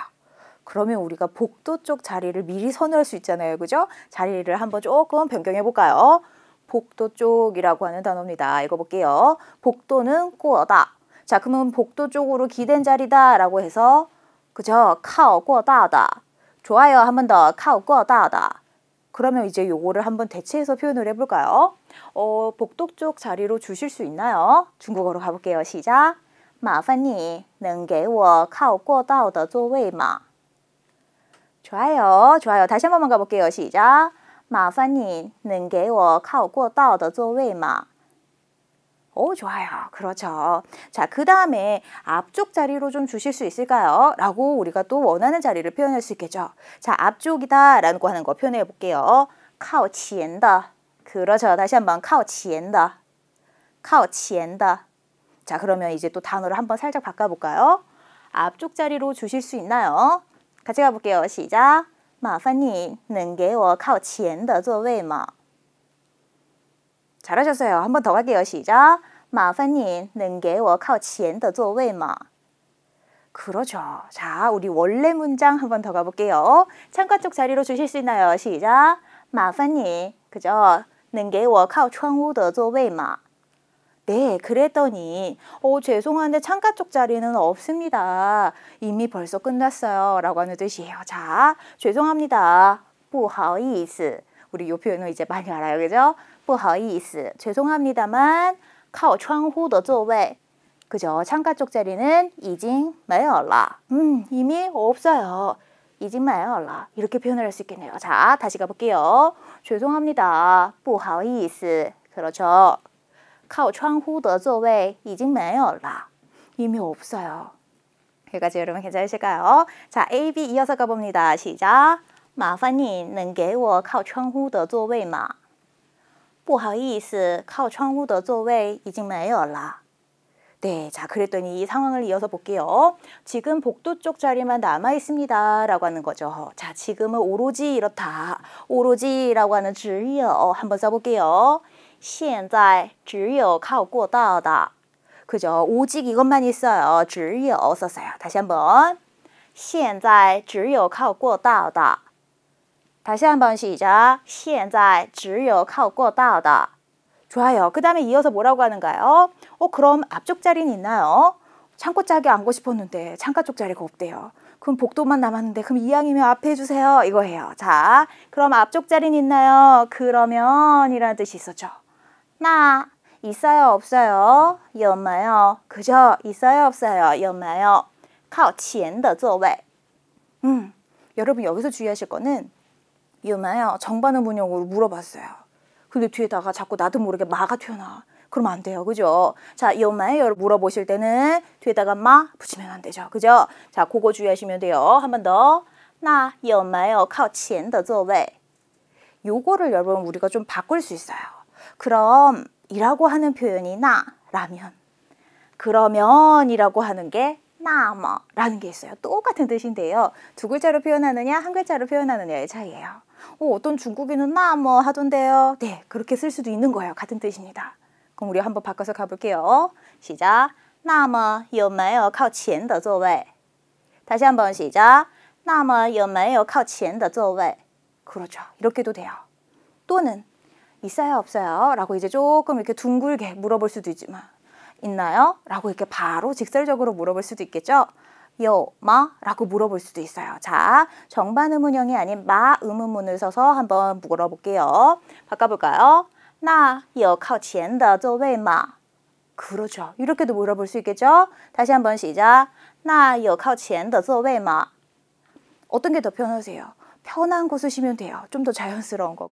그러면 우리가 복도 쪽 자리를 미리 선호할 수 있잖아요. 그죠? 자리를 한번 조금 변경해 볼까요? 복도 쪽이라고 하는 단어입니다. 읽어볼게요. 복도는 꼬다. 자, 그러면 복도 쪽으로 기댄 자리다라고 해서 그죠? 카오 꼬다다. 좋아요. 한 번 더. 카오 꼬다다. 그러면 이제 요거를 한번 대체해서 표현을 해볼까요? 어, 복도 쪽 자리로 주실 수 있나요? 중국어로 가볼게요. 시작! 麻烦你能给我靠过道的座位吗? 좋아요. 좋아요. 다시 한 번만 가볼게요. 시작! 麻烦你能给我靠过道的座位吗? 오, 좋아요. 그렇죠. 자, 그 다음에 앞쪽 자리로 좀 주실 수 있을까요? 라고 우리가 또 원하는 자리를 표현할 수 있겠죠. 자, 앞쪽이다 라고 하는 거 표현해 볼게요. 靠前的. 그렇죠. 다시 한번 靠前的.靠前的. 자, 그러면 이제 또 단어를 한번 살짝 바꿔볼까요? 앞쪽 자리로 주실 수 있나요? 같이 가볼게요. 시작. 마烦님能给我靠前的座位吗 잘하셨어요. 한번더 할게요. 시작. 마파님, 는给我靠前的座位吗? 그러죠. 자, 우리 원래 문장 한번 더 가볼게요. 창가 쪽 자리로 주실 수 있나요? 시작. 마파님, 그죠? 는给我靠窗户的座位吗? 네, 그랬더니 어, 죄송한데 창가 쪽 자리는 없습니다. 이미 벌써 끝났어요. 라고 하는 뜻이에요. 자, 죄송합니다. 不好意思. 우리 이 표현은 이제 많이 알아요. 그죠? 不好意思, 죄송합니다만 靠窗户的座位 그죠? 창가 쪽 자리는 이징 매어라. 음, 이미 없어요. 이징 매어라. 이렇게 표현을 할 수 있겠네요. 자, 다시 가볼게요. 죄송합니다. 不好意思. 그렇죠. 靠窗户的座位已经没有了. 이미 없어요. 여기까지 여러분 괜찮으실까요? 자, A, B 이어서 가봅니다. 시작. 麻烦你能给我靠窗户的座位吗？不好意思,靠窗户的座位已经没有了. 네, 자 그랬더니 이 상황을 이어서 볼게요. 지금 복도 쪽 자리만 남아 있습니다. 라고 하는 거죠. 자, 지금은 오로지 이렇다. 오로지라고 하는 只有 어, 한번 써볼게요. 现在只有靠过道的. 그죠? 오직 이것만 있어요. 只有 어, 썼어요. 다시 한번. 现在只有靠过道的. 다시 한 번 시작. 现在只有靠过道的. 좋아요. 그 다음에 이어서 뭐라고 하는가요? 어, 그럼 앞쪽 자리는 있나요? 창고 짝이 앉고 싶었는데 창가 쪽 자리가 없대요. 그럼 복도만 남았는데 그럼 이왕이면 앞에 해주세요. 이거예요. 자, 그럼 앞쪽 자리는 있나요? 그러면 이라는 뜻이 있었죠. 나 있어요 없어요? 없나요? 그죠? 있어요 없어요? 없나요? 靠前的座位. 음, 여러분 여기서 주의하실 거는 이 유나야 정반응 문형으로 물어봤어요. 근데 뒤에다가 자꾸 나도 모르게 마가 튀어나와. 그러면 안 돼요. 그죠? 자, 이 요마예요 물어보실 때는 뒤에다가 마 붙이면 안 되죠. 그죠? 자, 그거 주의하시면 돼요. 한 번 더. 나이 요마요靠前的座位. 요거를 여러분 우리가 좀 바꿀 수 있어요. 그럼 이라고 하는 표현이 나 라면 그러면이라고 하는 게 나머라는 뭐, 게 있어요. 똑같은 뜻인데요. 두 글자로 표현하느냐 한 글자로 표현하느냐의 차이예요. 어, 어떤 중국인은 나 뭐 하던데요. 네, 그렇게 쓸 수도 있는 거예요. 같은 뜻입니다. 그럼 우리 한번 바꿔서 가볼게요. 시작. 那么有没有靠前的座位? 뭐 다시 한번 시작. 那么有没有靠前的座位? 뭐 그렇죠. 이렇게도 돼요. 또는 있어요, 없어요? 라고 이제 조금 이렇게 둥글게 물어볼 수도 있지만 있나요? 라고 이렇게 바로 직설적으로 물어볼 수도 있겠죠. 요, 마 라고 물어볼 수도 있어요. 자, 정반 음운형이 아닌 마 음운문을 써서 한번 물어볼게요. 바꿔볼까요? 나, 요, 카오, 첸더, 조 마. 그러죠. 이렇게도 물어볼 수 있겠죠? 다시 한번 시작. 나, 요, 카오, 첸더, 조 마. 어떤 게 더 편하세요? 편한 곳을 쓰면 돼요. 좀 더 자연스러운 거.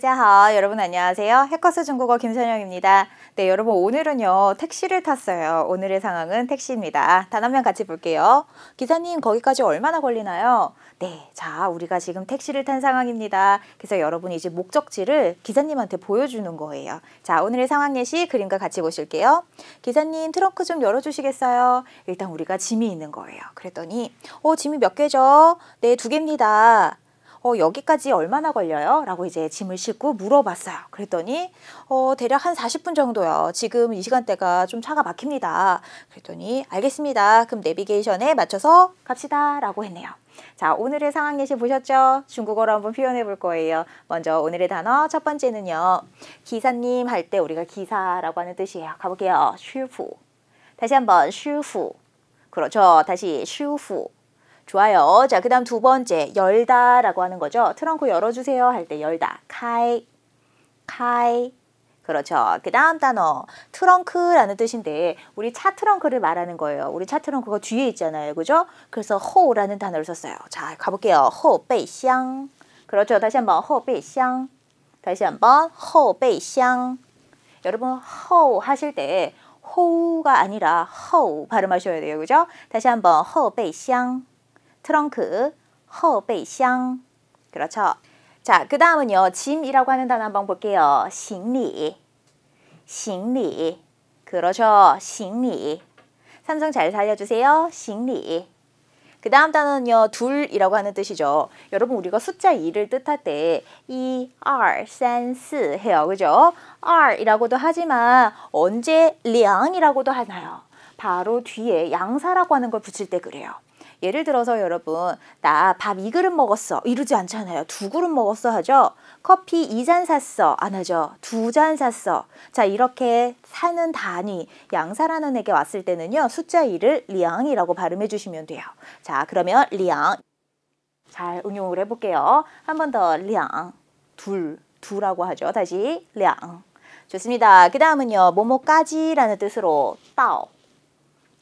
大家好, 여러분 안녕하세요. 해커스 중국어 김선영입니다. 네, 여러분 오늘은요 택시를 탔어요. 오늘의 상황은 택시입니다. 단 한 명 같이 볼게요. 기사님 거기까지 얼마나 걸리나요? 네, 자 우리가 지금 택시를 탄 상황입니다. 그래서 여러분이 이제 목적지를 기사님한테 보여주는 거예요. 자 오늘의 상황 예시 그림과 같이 보실게요. 기사님 트렁크 좀 열어주시겠어요? 일단 우리가 짐이 있는 거예요. 그랬더니 어 짐이 몇 개죠? 네, 두 개입니다. 어, 여기까지 얼마나 걸려요? 라고 이제 짐을 싣고 물어봤어요. 그랬더니 어, 대략 한 40분 정도요. 지금 이 시간대가 좀 차가 막힙니다. 그랬더니 알겠습니다. 그럼 내비게이션에 맞춰서 갑시다. 라고 했네요. 자, 오늘의 상황 예시 보셨죠? 중국어로 한번 표현해 볼 거예요. 먼저 오늘의 단어 첫 번째는요. 기사님 할 때 우리가 기사라고 하는 뜻이에요. 가볼게요. 슈프. 다시 한번 슈프. 그렇죠. 다시 슈프. 좋아요. 자, 그 다음 두 번째, 열다 라고 하는 거죠. 트렁크 열어주세요 할 때 열다. 카이, 카이. 그렇죠. 그 다음 단어, 트렁크라는 뜻인데, 우리 차 트렁크를 말하는 거예요. 우리 차 트렁크가 뒤에 있잖아요. 그죠? 그래서 호라는 단어를 썼어요. 자, 가볼게요. 호, 베이, 샹. 그렇죠. 다시 한번, 호, 베이, 샹. 다시 한번, 호, 베이, 샹. 여러분, 호 하실 때, 호우가 아니라 허우 발음하셔야 돼요. 그죠? 다시 한번, 호, 베이, 샹. 트렁크, 허베이샹. 그렇죠. 자, 그 다음은요. 짐이라고 하는 단어 한번 볼게요. 싱리, 싱리. 그렇죠. 싱리. 삼성 잘 살려주세요. 싱리. 그 다음 단어는요. 둘이라고 하는 뜻이죠. 여러분 우리가 숫자 2를 뜻할 때 2, 3, 4 해요. 그죠? 2이라고도 하지만 언제 량이라고도 하나요? 바로 뒤에 양사라고 하는 걸 붙일 때 그래요. 예를 들어서 여러분 나 밥 이 그릇 먹었어 이러지 않잖아요. 두 그릇 먹었어 하죠. 커피 이 잔 샀어 안 하죠. 두 잔 샀어. 자 이렇게 사는 단위 양사라는 애게 왔을 때는요. 숫자 2를 리앙이라고 발음해 주시면 돼요. 자 그러면 리앙 잘 응용을 해볼게요. 한 번 더 리앙 둘 두라고 하죠. 다시 리앙 좋습니다. 그 다음은요. 뭐뭐까지라는 뜻으로 따오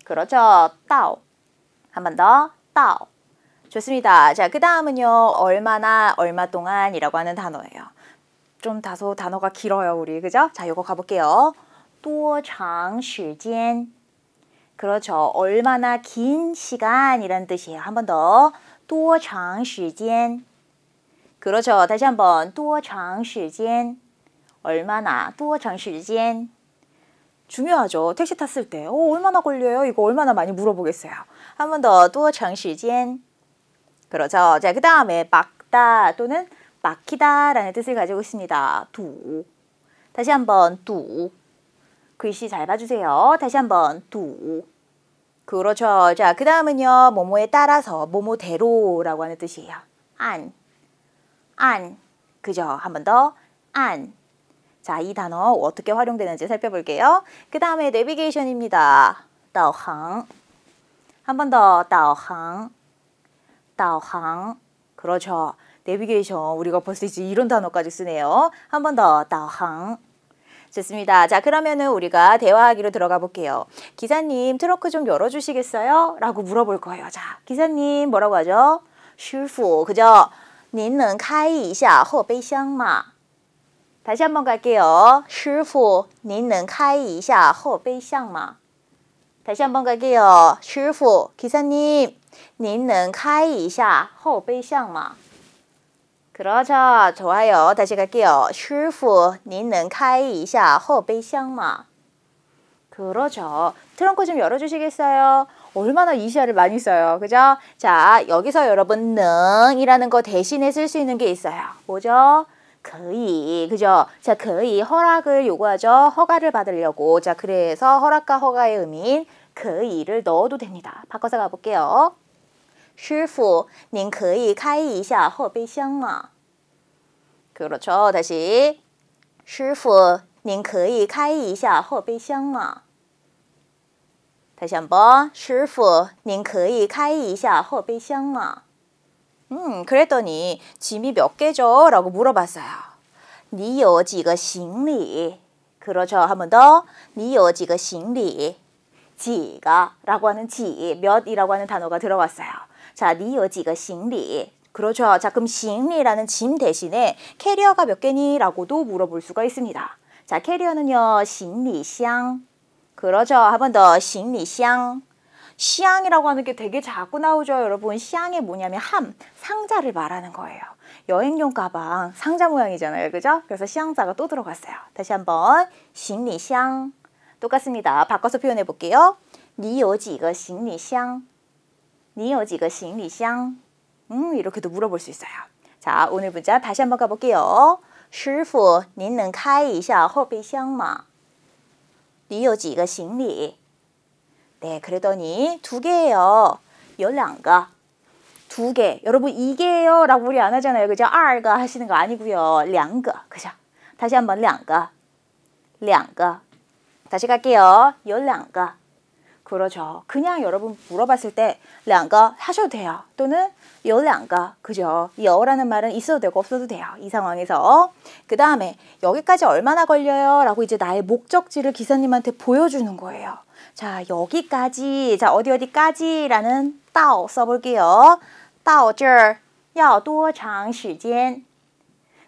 그렇죠. 따오 한번 더, 떠. 좋습니다. 자, 그 다음은요. 얼마나, 얼마 동안이라고 하는 단어예요. 좀 다소 단어가 길어요, 우리. 그죠? 자, 요거 가볼게요. 多长时间 그렇죠. 얼마나 긴시간이란 뜻이에요. 한 번 더. 多长时间 그렇죠. 다시 한 번. 多长时间 얼마나, 多长时间 중요하죠. 택시 탔을 때 어, 얼마나 걸려요? 이거 얼마나 많이 물어보겠어요. 한번더또 장시간. 그렇죠. 자, 그 다음에 막다 또는 막히다라는 뜻을 가지고 있습니다. 두. 다시 한 번 두. 글씨 잘 봐주세요. 다시 한 번 두. 그렇죠. 자, 그 다음은요. 모모에 따라서 모모대로라고 하는 뜻이에요. 안. 안. 그죠. 한 번 더. 안. 자, 이 단어 어떻게 활용되는지 살펴볼게요. 그 다음에 내비게이션입니다. 导航. 한번더导航导航 그렇죠. 내비게이션 우리가 벌써 이제 이런 단어까지 쓰네요. 한 번더导航 좋습니다. 자 그러면은 우리가 대화하기로 들어가 볼게요. 기사님 트렁크 좀 열어주시겠어요? 라고 물어볼 거예요. 자 기사님 뭐라고 하죠? 슈프 그죠? 您能开一下后备箱吗? 다시 한번 갈게요. 师傅,您能开一下后备箱吗? 다시 한번 갈게요. 师傅, 기사님, 您能开一下后备箱吗? 그렇죠. 좋아요. 다시 갈게요. 师傅,您能开一下后备箱吗? 그러죠. 트렁크 좀 열어주시겠어요? 얼마나 이 시야를 많이 써요. 그죠? 자, 여기서 여러분 능이라는 거 대신에 쓸 수 있는 게 있어요. 뭐죠? 거의 그죠? 자, 거의 허락을 요구하죠. 허가를 받으려고. 자, 그래서 허락과 허가의 의미인 거의를 넣어도 됩니다. 바꿔서 가볼게요. 师傅,您可以开一下后备箱吗? 그렇죠. 다시 师傅,您可以开一下后备箱吗? 다시 한번 师傅,您可以开一下后备箱吗? 음, 그랬더니 짐이 몇 개죠? 라고 물어봤어요. 니요 지가行李. 그러죠. 한번 더. 니요 지가 行李. 지가 라고 하는 지, 몇이라고 하는 단어가 들어왔어요. 자, 니요 지가 行李. 그렇죠. 자, 그럼 行李라는 짐 대신에 캐리어가 몇 개니? 라고도 물어볼 수가 있습니다. 자, 캐리어는요. 行李箱. 그러죠. 한번 더. 行李箱. 시향이라고 하는 게 되게 자꾸 나오죠 여러분 시향이 뭐냐면 함 상자를 말하는 거예요 여행용 가방 상자 모양이잖아요 그죠 그래서 시향자가 또 들어갔어요 다시 한번行李箱 똑같습니다 바꿔서 표현해 볼게요 你有几个行李箱你有几个行李箱 음, 이렇게도 물어볼 수 있어요 자 오늘 문자 다시 한번 가볼게요 师傅您能开一下后备箱吗你有几个行李 네, 그러더니 두 개예요. 열랑가. 두 개. 여러분 이게요 라고 우리 안 하잖아요. 그죠? 알가 하시는 거 아니고요. 량가. 그죠? 다시 한번 량가. 량가. 다시 갈게요. 열량가. 그러죠. 그냥 여러분 물어봤을 때 량가 하셔도 돼요. 또는 열량가. 그죠? 여라는 말은 있어도 되고 없어도 돼요. 이 상황에서. 그 다음에 여기까지 얼마나 걸려요? 라고 이제 나의 목적지를 기사님한테 보여주는 거예요. 자, 여기까지. 자, 어디 어디까지라는 到 써볼게요. 到这儿要多长时间?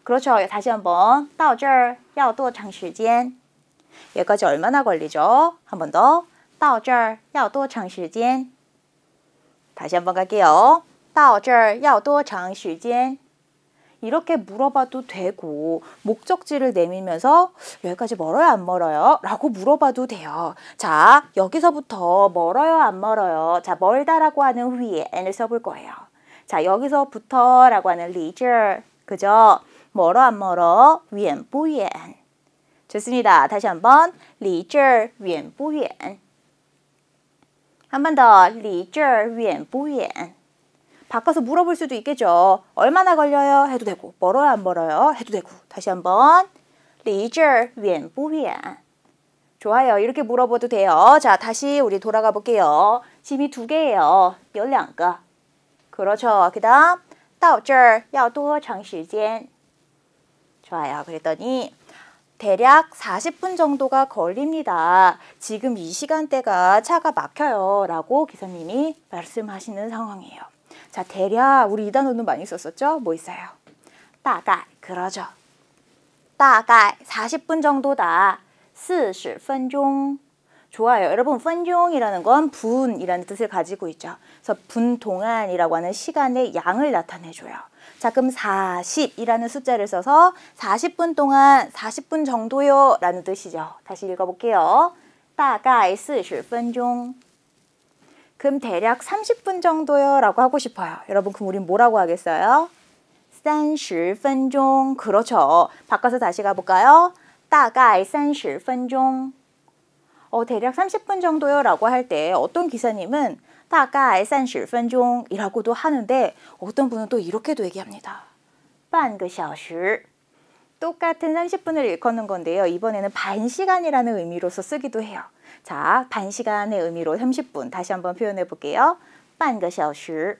그렇죠. 다시 한번 到这儿要多长时间? 여기까지 얼마나 걸리죠? 한 번 더. 到这儿要多长时间? 다시 한 번 갈게요. 到这儿要多长时间? 이렇게 물어봐도 되고 목적지를 내밀면서 여기까지 멀어요 안 멀어요? 라고 물어봐도 돼요. 자 여기서부터 멀어요 안 멀어요? 자 멀다라고 하는 위에 n을 써볼 거예요. 자 여기서부터 라고 하는 leisure 그죠? 멀어 안 멀어? 위远不远 좋습니다. 다시 한번 leisure 远不远한번더 leisure 远不远 바꿔서 물어볼 수도 있겠죠. 얼마나 걸려요? 해도 되고 멀어요 안 멀어요? 해도 되고 다시 한번 리저 웬부위안 좋아요. 이렇게 물어봐도 돼요. 자, 다시 우리 돌아가 볼게요. 짐이 두 개예요. 有两个. 그렇죠. 그 다음 到这儿要多长时间? 좋아요. 그랬더니 대략 40분 정도가 걸립니다. 지금 이 시간대가 차가 막혀요. 라고 기사님이 말씀하시는 상황이에요. 자, 대략 우리 이 단어는 많이 썼었죠? 뭐 있어요? 따가 그러죠. 따가 40분 정도다. 4 0분钟 좋아요. 여러분, 分钟이라는 건 분이라는 뜻을 가지고 있죠. 그래서 분 동안이라고 하는 시간의 양을 나타내줘요. 자, 그럼 40이라는 숫자를 써서 40분 동안 40분 정도요 라는 뜻이죠. 다시 읽어볼게요. 大概40分钟. 금 대략 30분 정도요 라고 하고 싶어요. 여러분 그럼 우린 뭐라고 하겠어요? 30분 그렇죠. 바꿔서 다시 가볼까요? 大概 30분 어, 대략 30분 정도요 라고 할 때 어떤 기사님은 大概 30분 이라고도 하는데 어떤 분은 또 이렇게도 얘기합니다. 半个小时 그 똑같은 30분을 일컫는 건데요. 이번에는 반 시간이라는 의미로서 쓰기도 해요. 자, 반시간의 의미로 30분 다시 한번 표현해 볼게요. 半个小时.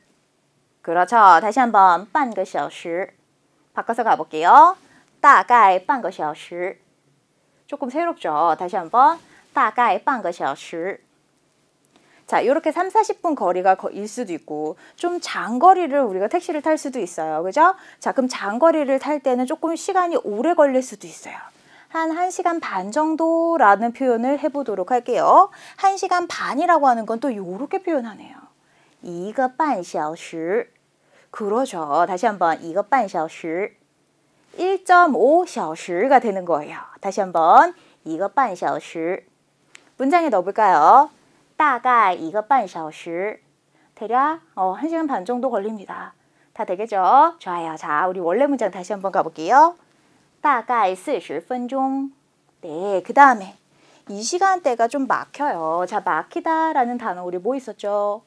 그렇죠. 다시 한번 半个小时. 바꿔서 가볼게요. 大概半个小时. 조금 새롭죠. 다시 한번 大概半个小时. 자, 이렇게 3, 40분 거리가 일 수도 있고 좀 장거리를 우리가 택시를 탈 수도 있어요. 그죠? 자, 그럼 장거리를 탈 때는 조금 시간이 오래 걸릴 수도 있어요. 한 1시간 반 정도라는 표현을 해보도록 할게요. 1시간 반이라고 하는 건 또 이렇게 표현하네요. 이거 반小时 그러죠. 다시 한번 이거 반小时 1.5小时가 되는 거예요. 다시 한번 이거 반小时 문장에 넣어볼까요? 大概一个半小时 대략 어, 1시간 반 정도 걸립니다. 다 되겠죠? 좋아요. 자, 우리 원래 문장 다시 한번 가볼게요. 大概 40分钟. 네, 그 다음에 이 시간대가 좀 막혀요. 자, 막히다라는 단어 우리 뭐 있었죠?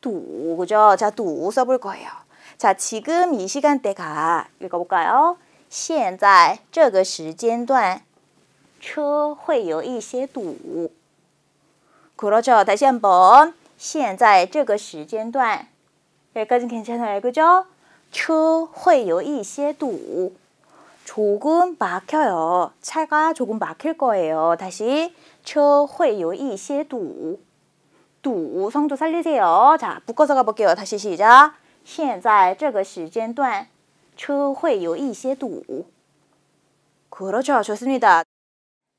두, 그죠? 자, 두 써볼 거예요. 자, 지금 이 시간대가 읽어볼까요? 现在这个时间段车会有一些堵. 그렇죠. 다시 한번 现在这个时间段여기까지는 괜찮아요. 그죠? 车会有一些堵. 조금 막혀요. 차가 조금 막힐 거예요. 다시 车会有一些堵.堵 성조 살리세요. 자, 묶어서 가볼게요. 다시 시작. 现在这个时间段车会有一些堵. 그렇죠. 좋습니다.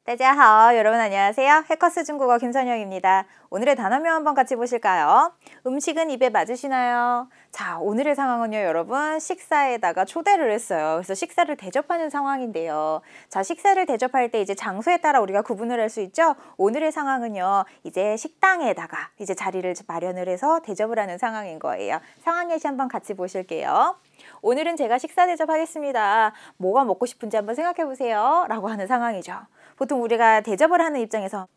大家好, 여러분 안녕하세요. 해커스 중국어 김선영입니다. 오늘의 단어명 한번 같이 보실까요? 음식은 입에 맞으시나요? 자, 오늘의 상황은요, 여러분. 식사에다가 초대를 했어요. 그래서 식사를 대접하는 상황인데요. 자, 식사를 대접할 때 이제 장소에 따라 우리가 구분을 할 수 있죠? 오늘의 상황은요, 이제 식당에다가 이제 자리를 마련을 해서 대접을 하는 상황인 거예요. 상황 예시 한번 같이 보실게요. 오늘은 제가 식사 대접하겠습니다. 뭐가 먹고 싶은지 한번 생각해 보세요. 라고 하는 상황이죠. 보통 우리가 대접을 하는 입장에서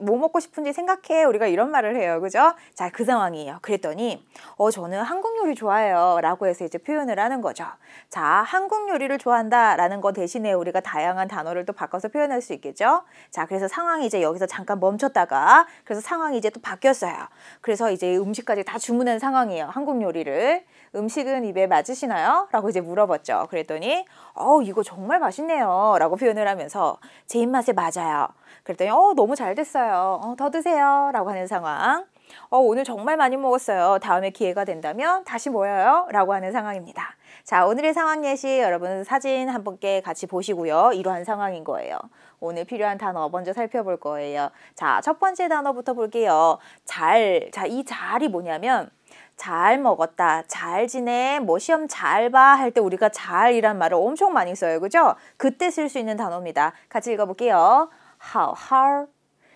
뭐 먹고 싶은지 생각해 우리가 이런 말을 해요 그죠 자그 상황이에요 그랬더니 어 저는 한국 요리 좋아해요 라고 해서 이제 표현을 하는 거죠 자 한국 요리를 좋아한다 라는 거 대신에 우리가 다양한 단어를 또 바꿔서 표현할 수 있겠죠 자 그래서 상황이 이제 여기서 잠깐 멈췄다가 그래서 상황이 이제 또 바뀌었어요 그래서 이제 음식까지 다 주문한 상황이에요 한국 요리를 음식은 입에 맞으시나요? 라고 이제 물어봤죠 그랬더니 어 이거 정말 맛있네요 라고 표현을 하면서 제 입맛에 맞아요 그랬더니 어 너무 잘 됐어요. 어, 더 드세요. 라고 하는 상황. 어, 오늘 정말 많이 먹었어요. 다음에 기회가 된다면 다시 모여요. 라고 하는 상황입니다. 자, 오늘의 상황 예시 여러분 사진 함께 같이 보시고요. 이러한 상황인 거예요. 오늘 필요한 단어 먼저 살펴볼 거예요. 자, 첫 번째 단어부터 볼게요. 잘. 자, 이 잘이 뭐냐면 잘 먹었다, 잘 지내, 뭐 시험 잘 봐 할 때 우리가 잘이란 말을 엄청 많이 써요. 그죠? 그때 쓸 수 있는 단어입니다. 같이 읽어볼게요. how, how.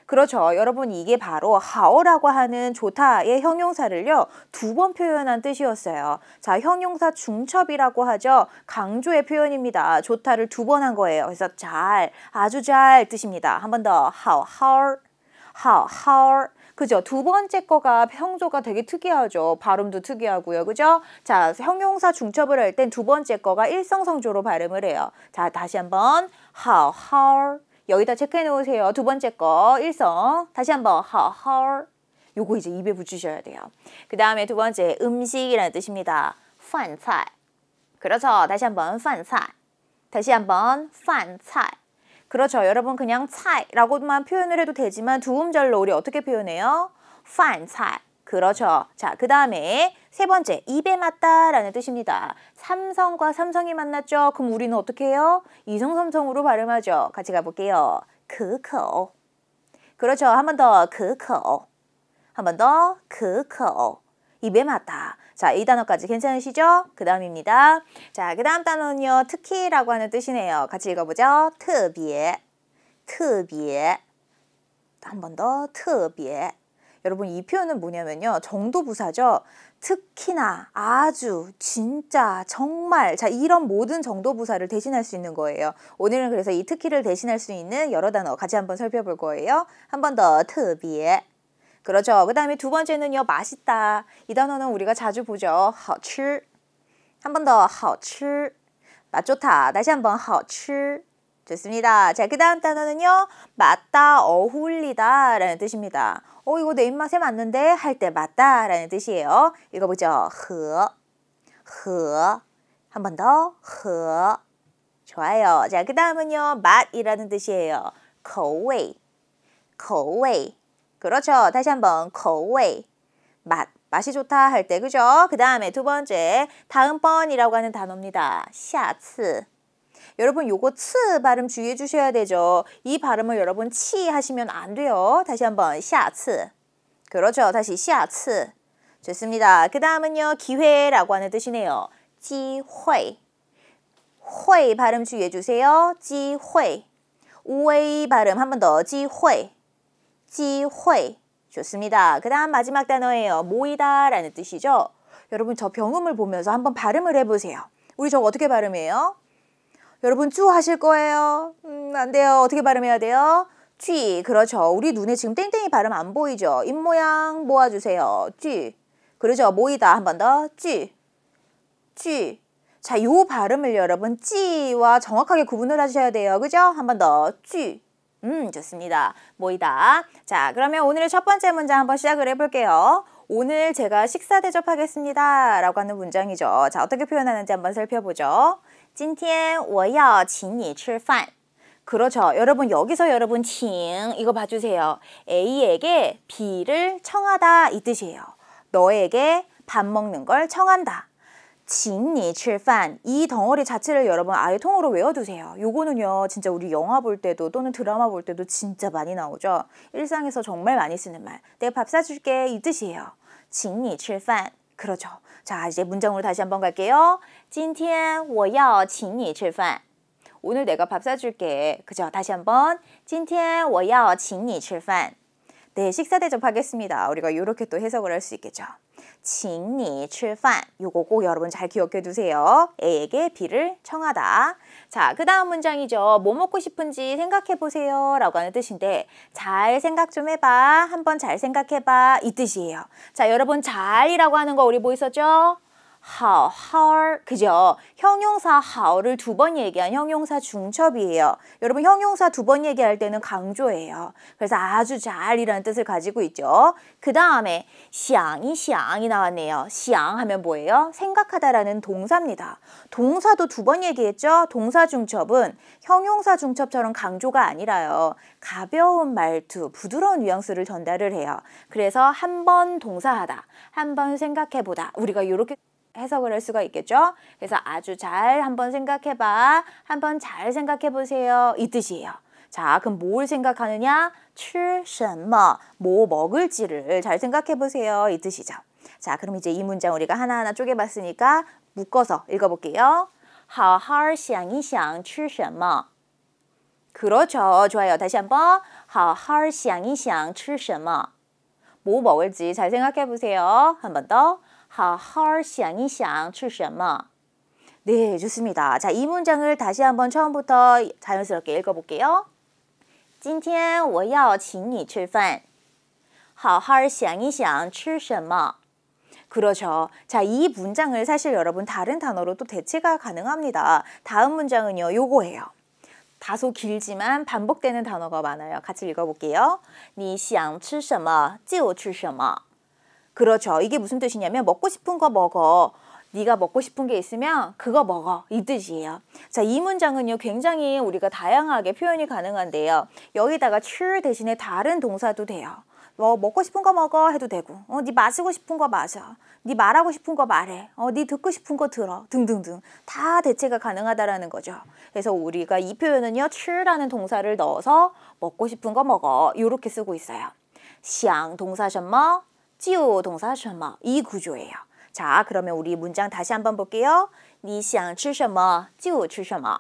그렇죠. 여러분 이게 바로 how라고 하는 좋다의 형용사를요. 두 번 표현한 뜻이었어요. 자, 형용사 중첩이라고 하죠. 강조의 표현입니다. 좋다를 두 번 한 거예요. 그래서 잘, 아주 잘 뜻입니다. 한 번더 how, how, how, how. 그죠? 두 번째 거가 형조가 되게 특이하죠. 발음도 특이하고요. 그죠? 자, 형용사 중첩을 할 땐 두 번째 거가 일성성조로 발음을 해요. 자, 다시 한번 how, how. 여기다 체크해 놓으세요. 두 번째 거 일성 다시 한번 허하 요거 이제 입에 붙이셔야 돼요. 그 다음에 두 번째 음식이라는 뜻입니다. 饭菜 그렇죠. 다시 한번 饭菜 다시 한번 饭菜 그렇죠. 여러분 그냥 차라고만 표현을 해도 되지만 두 음절로 우리 어떻게 표현해요? 饭菜 그렇죠. 자, 그 다음에 세 번째, 입에 맞다라는 뜻입니다. 삼성과 삼성이 만났죠. 그럼 우리는 어떻게 해요? 이성삼성으로 발음하죠. 같이 가볼게요. 그커 그렇죠. 한 번 더, 그커한번 더, 그커 입에 맞다. 자, 이 단어까지 괜찮으시죠? 그 다음입니다. 자, 그 다음 단어는요. 특히라고 하는 뜻이네요. 같이 읽어보죠. 특别特别.한번 더, 特别. 여러분 이 표현은 뭐냐면요. 정도 부사죠. 특히나 아주 진짜 정말 자 이런 모든 정도 부사를 대신할 수 있는 거예요. 오늘은 그래서 이 특히를 대신할 수 있는 여러 단어 같이 한번 살펴볼 거예요. 한번더 특비에 그렇죠. 그 다음에 두 번째는요. 맛있다. 이 단어는 우리가 자주 보죠. 好吃 한번 더好吃맛 좋다. 다시 한번 好吃 좋습니다. 자, 그 다음 단어는요. 맞다, 어울리다 라는 뜻입니다. 어, 이거 내 입맛에 맞는데 할 때 맞다 라는 뜻이에요. 읽어보죠. 허, 허. 한번 더. 허. 좋아요. 자, 그 다음은요. 맛이라는 뜻이에요. 口味,口味. 그렇죠. 다시 한번 口味. 맛. 맛이 좋다 할 때, 그죠? 그 다음에 두 번째, 다음번이라고 하는 단어입니다. 下次, 여러분 요거 츠 발음 주의해 주셔야 되죠. 이 발음을 여러분 치 하시면 안 돼요. 다시 한번 샤츠. 그렇죠. 다시 샤츠. 좋습니다. 그 다음은요. 기회라고 하는 뜻이네요. 지회. 회 발음 주의해 주세요. 지회. 우웨이 발음 한 번 더. 지회. 지회. 좋습니다. 그 다음 마지막 단어예요. 모이다 라는 뜻이죠. 여러분 저 병음을 보면서 한번 발음을 해보세요. 우리 저거 어떻게 발음해요? 여러분 쭈 하실 거예요. 음, 안 돼요. 어떻게 발음해야 돼요? 쥐. 그렇죠. 우리 눈에 지금 땡땡이 발음 안 보이죠? 입모양 모아주세요. 쥐. 그러죠. 모이다. 한 번 더. 쥐. 쥐. 자, 요 발음을 여러분 쥐와 정확하게 구분을 하셔야 돼요. 그죠? 한 번 더. 쥐. 음, 좋습니다. 모이다. 자, 그러면 오늘의 첫 번째 문장 한번 시작을 해볼게요. 오늘 제가 식사 대접하겠습니다. 라고 하는 문장이죠. 자, 어떻게 표현하는지 한번 살펴보죠. 今天 워야 请你吃饭. 그렇죠. 여러분 여기서 여러분 请 이거 봐주세요. A에게 B를 청하다 이 뜻이에요. 너에게 밥 먹는 걸 청한다. 请你吃饭.이 덩어리 자체를 여러분 아예 통으로 외워두세요. 요거는요, 진짜 우리 영화 볼 때도 또는 드라마 볼 때도 진짜 많이 나오죠. 일상에서 정말 많이 쓰는 말. 내가 밥 사줄게 이 뜻이에요. 请你吃饭. 그렇죠. 자, 이제 문장으로 다시 한번 갈게요. 今天我要请你吃饭. 오늘 내가 밥 사줄게. 그죠? 다시 한번. 今天我要请你吃饭. 네, 식사 대접하겠습니다. 우리가 이렇게 또 해석을 할 수 있겠죠. 请你吃饭. 요거 꼭 여러분 잘 기억해 두세요. A에게 B를 청하다. 자, 그 다음 문장이죠. 뭐 먹고 싶은지 생각해 보세요. 라고 하는 뜻인데, 잘 생각 좀 해봐. 한번 잘 생각해 봐. 이 뜻이에요. 자, 여러분 잘이라고 하는 거 우리 보이셨죠 뭐 how, how, 그죠? 형용사 how를 두 번 얘기한 형용사 중첩이에요. 여러분 형용사 두 번 얘기할 때는 강조예요. 그래서 아주 잘이라는 뜻을 가지고 있죠. 그 다음에 샹이 샹이 나왔네요. 샹 하면 뭐예요? 생각하다라는 동사입니다. 동사도 두 번 얘기했죠? 동사 중첩은 형용사 중첩처럼 강조가 아니라요. 가벼운 말투, 부드러운 뉘앙스를 전달을 해요. 그래서 한 번 동사하다, 한 번 생각해보다 우리가 이렇게 해석을 할 수가 있겠죠. 그래서 아주 잘 한번 생각해봐. 한번 잘 생각해보세요. 이 뜻이에요. 자, 그럼 뭘 생각하느냐? 吃什么뭐 먹을지를 잘 생각해보세요. 이 뜻이죠. 자, 그럼 이제 이 문장 우리가 하나하나 쪼개봤으니까 묶어서 읽어볼게요. 好好想一想吃什么 그렇죠. 좋아요. 다시 한번 好好想一想吃什么뭐 먹을지 잘 생각해보세요. 한번 더. 하하 샹이 샹 출시마. 네, 좋습니다. 자, 이 문장을 다시 한번 처음부터 자연스럽게 읽어볼게요. 今天我要请你吃饭.好好想一想吃什么. 그러죠. 자, 이 문장을 사실 여러분 다른 단어로 또 대체가 가능합니다. 다음 문장은요, 요거예요. 다소 길지만 반복되는 단어가 많아요. 같이 읽어볼게요. 你想吃什么就吃什么. 그렇죠. 이게 무슨 뜻이냐면 먹고 싶은 거 먹어. 네가 먹고 싶은 게 있으면 그거 먹어 이 뜻이에요. 자이 문장은요 굉장히 우리가 다양하게 표현이 가능한데요. 여기다가 c 대신에 다른 동사도 돼요. 뭐 먹고 싶은 거 먹어 해도 되고, 어네 마시고 싶은 거 마셔, 네 말하고 싶은 거 말해, 어네 듣고 싶은 거 들어 등등등 다 대체가 가능하다라는 거죠. 그래서 우리가 이 표현은요 c 라는 동사를 넣어서 먹고 싶은 거 먹어 이렇게 쓰고 있어요. 시앙 동사 셔머 지우 동사 什么이 구조예요. 자, 그러면 우리 문장 다시 한번 볼게요. 你想吃什么就吃什么.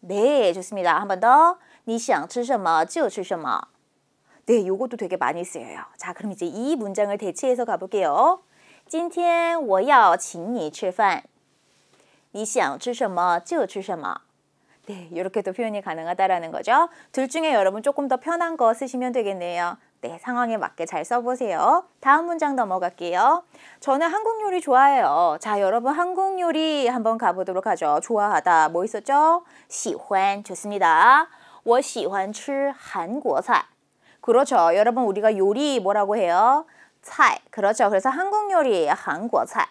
네, 좋습니다. 한 번 더. 你想吃什么就吃什么. 네, 요것도 되게 많이 쓰여요. 자, 그럼 이제 이 문장을 대체해서 가볼게요. 今天我要请你吃饭.你想吃什么就吃什么. 네, 이렇게도 표현이 가능하다라는 거죠. 둘 중에 여러분 조금 더 편한 거 쓰시면 되겠네요. 네, 상황에 맞게 잘 써보세요. 다음 문장 넘어갈게요. 저는 한국 요리 좋아해요. 자, 여러분 한국 요리 한번 가보도록 하죠. 좋아하다. 뭐 있었죠? 喜欢 좋습니다. 我喜欢吃韩国菜. 그렇죠. 여러분 우리가 요리 뭐라고 해요? 菜. 그렇죠. 그래서 한국 요리 한국菜.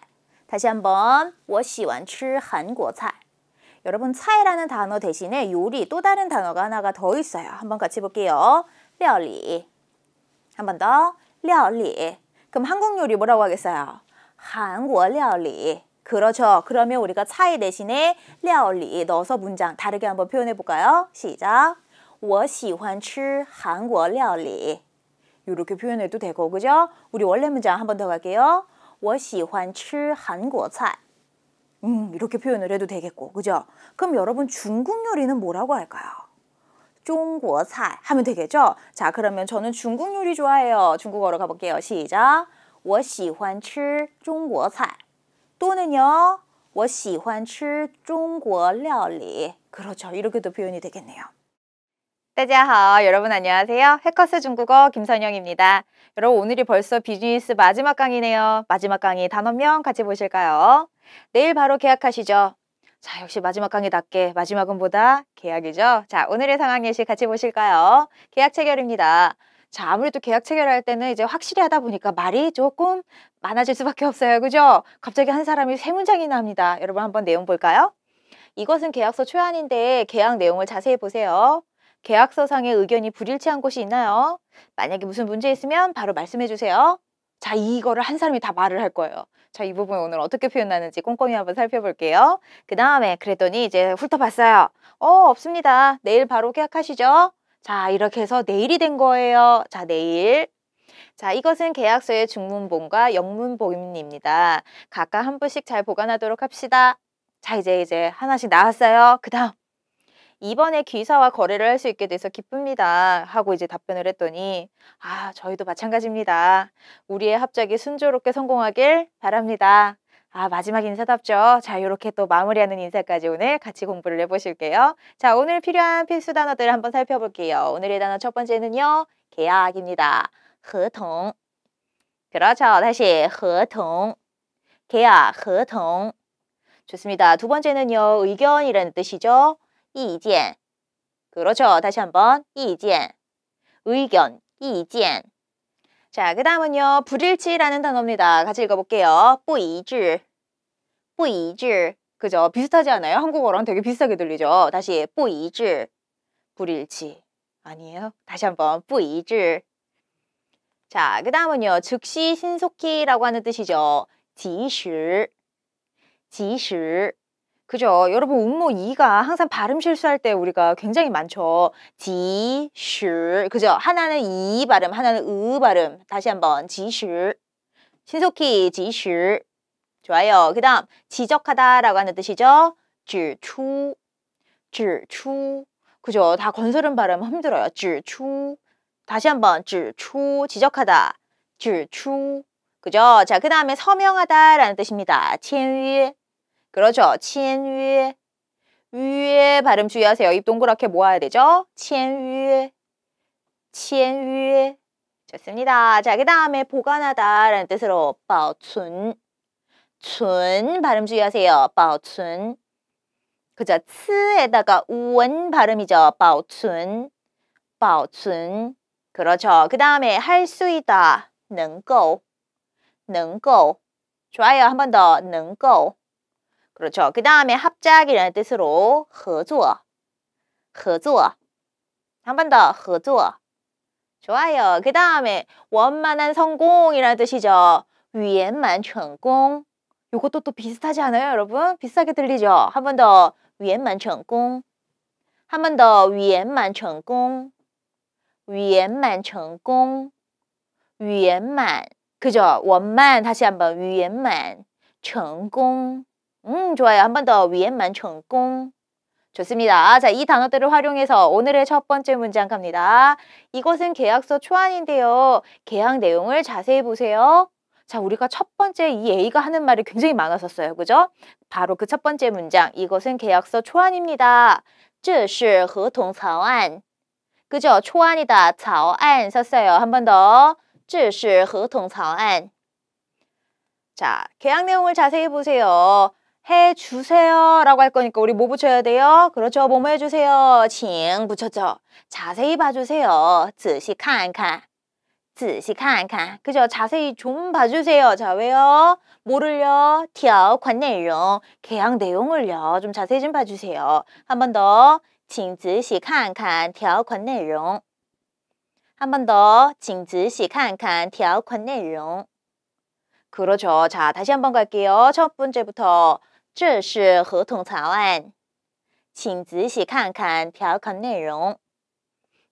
다시 한번 我喜欢吃韩国菜. 여러분 차이라는 단어 대신에 요리 또 다른 단어가 하나가 더 있어요. 한번 같이 볼게요. 料理 한번 더. 料理. 그럼 한국 요리 뭐라고 하겠어요? 한국料理. 그렇죠. 그러면 우리가 차이 대신에 料理 넣어서 문장 다르게 한번 표현해 볼까요? 시작. 我喜欢吃韩国料理. 이렇게 표현해도 되고 그죠? 우리 원래 문장 한번 더 갈게요. 我喜欢吃韩国菜. 음, 이렇게 표현을 해도 되겠고. 그죠? 그럼 여러분 중국 요리는 뭐라고 할까요? 중국菜하면 되겠죠? 자, 그러면 저는 중국 요리 좋아해요. 중국어로 가볼게요. 시작. 我喜欢吃中国菜 또는요. 我喜欢吃中国料理 그렇죠. 이렇게도 표현이 되겠네요. 大家好, 여러분 안녕하세요. 해커스 중국어 김선영입니다. 여러분 오늘이 벌써 비즈니스 마지막 강의네요. 마지막 강의 단원명 같이 보실까요? 내일 바로 계약하시죠. 자, 역시 마지막 강의답게 마지막은 보다 계약이죠. 자, 오늘의 상황 예시 같이 보실까요? 계약 체결입니다. 자, 아무래도 계약 체결할 때는 이제 확실히 하다 보니까 말이 조금 많아질 수밖에 없어요. 그죠? 갑자기 한 사람이 세 문장이나 옵니다 여러분 한번 내용 볼까요? 이것은 계약서 초안인데 계약 내용을 자세히 보세요. 계약서상의 의견이 불일치한 곳이 있나요? 만약에 무슨 문제 있으면 바로 말씀해 주세요. 자, 이거를 한 사람이 다 말을 할 거예요. 자, 이 부분 오늘 어떻게 표현하는지 꼼꼼히 한번 살펴볼게요. 그 다음에 그랬더니 이제 훑어봤어요. 어, 없습니다. 내일 바로 계약하시죠. 자, 이렇게 해서 내일이 된 거예요. 자, 내일. 자, 이것은 계약서의 중문본과 영문본입니다. 각각 한 분씩 잘 보관하도록 합시다. 자, 이제 이제 하나씩 나왔어요. 그 다음. 이번에 귀사와 거래를 할 수 있게 돼서 기쁩니다. 하고 이제 답변을 했더니 아 저희도 마찬가지입니다. 우리의 합작이 순조롭게 성공하길 바랍니다. 아 마지막 인사답죠. 자 이렇게 또 마무리하는 인사까지 오늘 같이 공부를 해보실게요. 자 오늘 필요한 필수 단어들 한번 살펴볼게요. 오늘의 단어 첫 번째는요. 계약입니다. 合同 그렇죠. 다시 合同 계약 合同 좋습니다. 두 번째는요. 의견이라는 뜻이죠. 意见. 그렇죠. 다시 한번. 意见. 의견, 意见. 자, 그 다음은요. 불일치라는 단어입니다. 같이 읽어볼게요. 뿌이致뿌이致 그죠? 비슷하지 않아요? 한국어랑 되게 비슷하게 들리죠? 다시 뿌이致 불일치. 아니에요? 다시 한번 뿌이致 자, 그 다음은요. 즉시 신속히라고 하는 뜻이죠. 及时.及时. 그죠? 여러분 음모 이가 항상 발음 실수할 때 우리가 굉장히 많죠. 지, 슐, 그죠? 하나는 이 발음, 하나는 으 발음. 다시 한번 지, 슐. 신속히 지, 슐. 좋아요. 그 다음 지적하다라고 하는 뜻이죠. 지추, 지추. 그죠? 다건설은 발음 힘들어요. 지추. 다시 한번 지추, 지적하다. 지추. 그죠? 자, 그 다음에 서명하다라는 뜻입니다. 签约 그렇죠. 첸유에 위에 발음 주의하세요. 입 동그랗게 모아야 되죠. 첸유에 첸유에 좋습니다. 자, 그 다음에 보관하다라는 뜻으로 保存춘 발음 주의하세요. 保存 그죠? 츠에다가 원 발음이죠. 保存保存 그렇죠. 그 다음에 할 수 있다. 能够能够 좋아요. 한 번 더. 能够 그렇죠. 그 다음에 합작이라는 뜻으로 合作,合作. 한번 더合作. 좋아요. 그 다음에 원만한 성공이라는 뜻이죠. 圆满成功.이것도또 비슷하지 않아요, 여러분? 비슷하게 들리죠? 한 번더圆满成功.한번더圆满成功.圆满成功.圆满. 그죠? 원만 다시 한번 圆满成功. 음, 좋아요. 한 번 더. 위엔만 천공. 좋습니다. 자, 이 단어들을 활용해서 오늘의 첫 번째 문장 갑니다. 이것은 계약서 초안인데요. 계약 내용을 자세히 보세요. 자, 우리가 첫 번째 이 A가 하는 말이 굉장히 많았었어요. 그죠? 바로 그 첫 번째 문장. 이것은 계약서 초안입니다. 这是合同草案. 그죠? 초안이다. 草案 썼어요. 한 번 더. 这是合同草案. 자, 계약 내용을 자세히 보세요. 해주세요 라고 할 거니까 우리 뭐 붙여야 돼요? 그렇죠. 뭐뭐 뭐 해주세요. 칭 붙였죠. 자세히 봐주세요. 仔细看看.仔细看看. 그죠? 자세히 좀 봐주세요. 자, 왜요? 뭐를요? 条款 내용, 계약 내용을요. 좀 자세히 좀 봐주세요. 한 번 더. 请仔细看看条款 내용. 한 번 더. 请仔细看看条款 내용. 그렇죠. 자, 다시 한 번 갈게요. 첫 번째부터. 这是合同草案，请仔细看看条款内容。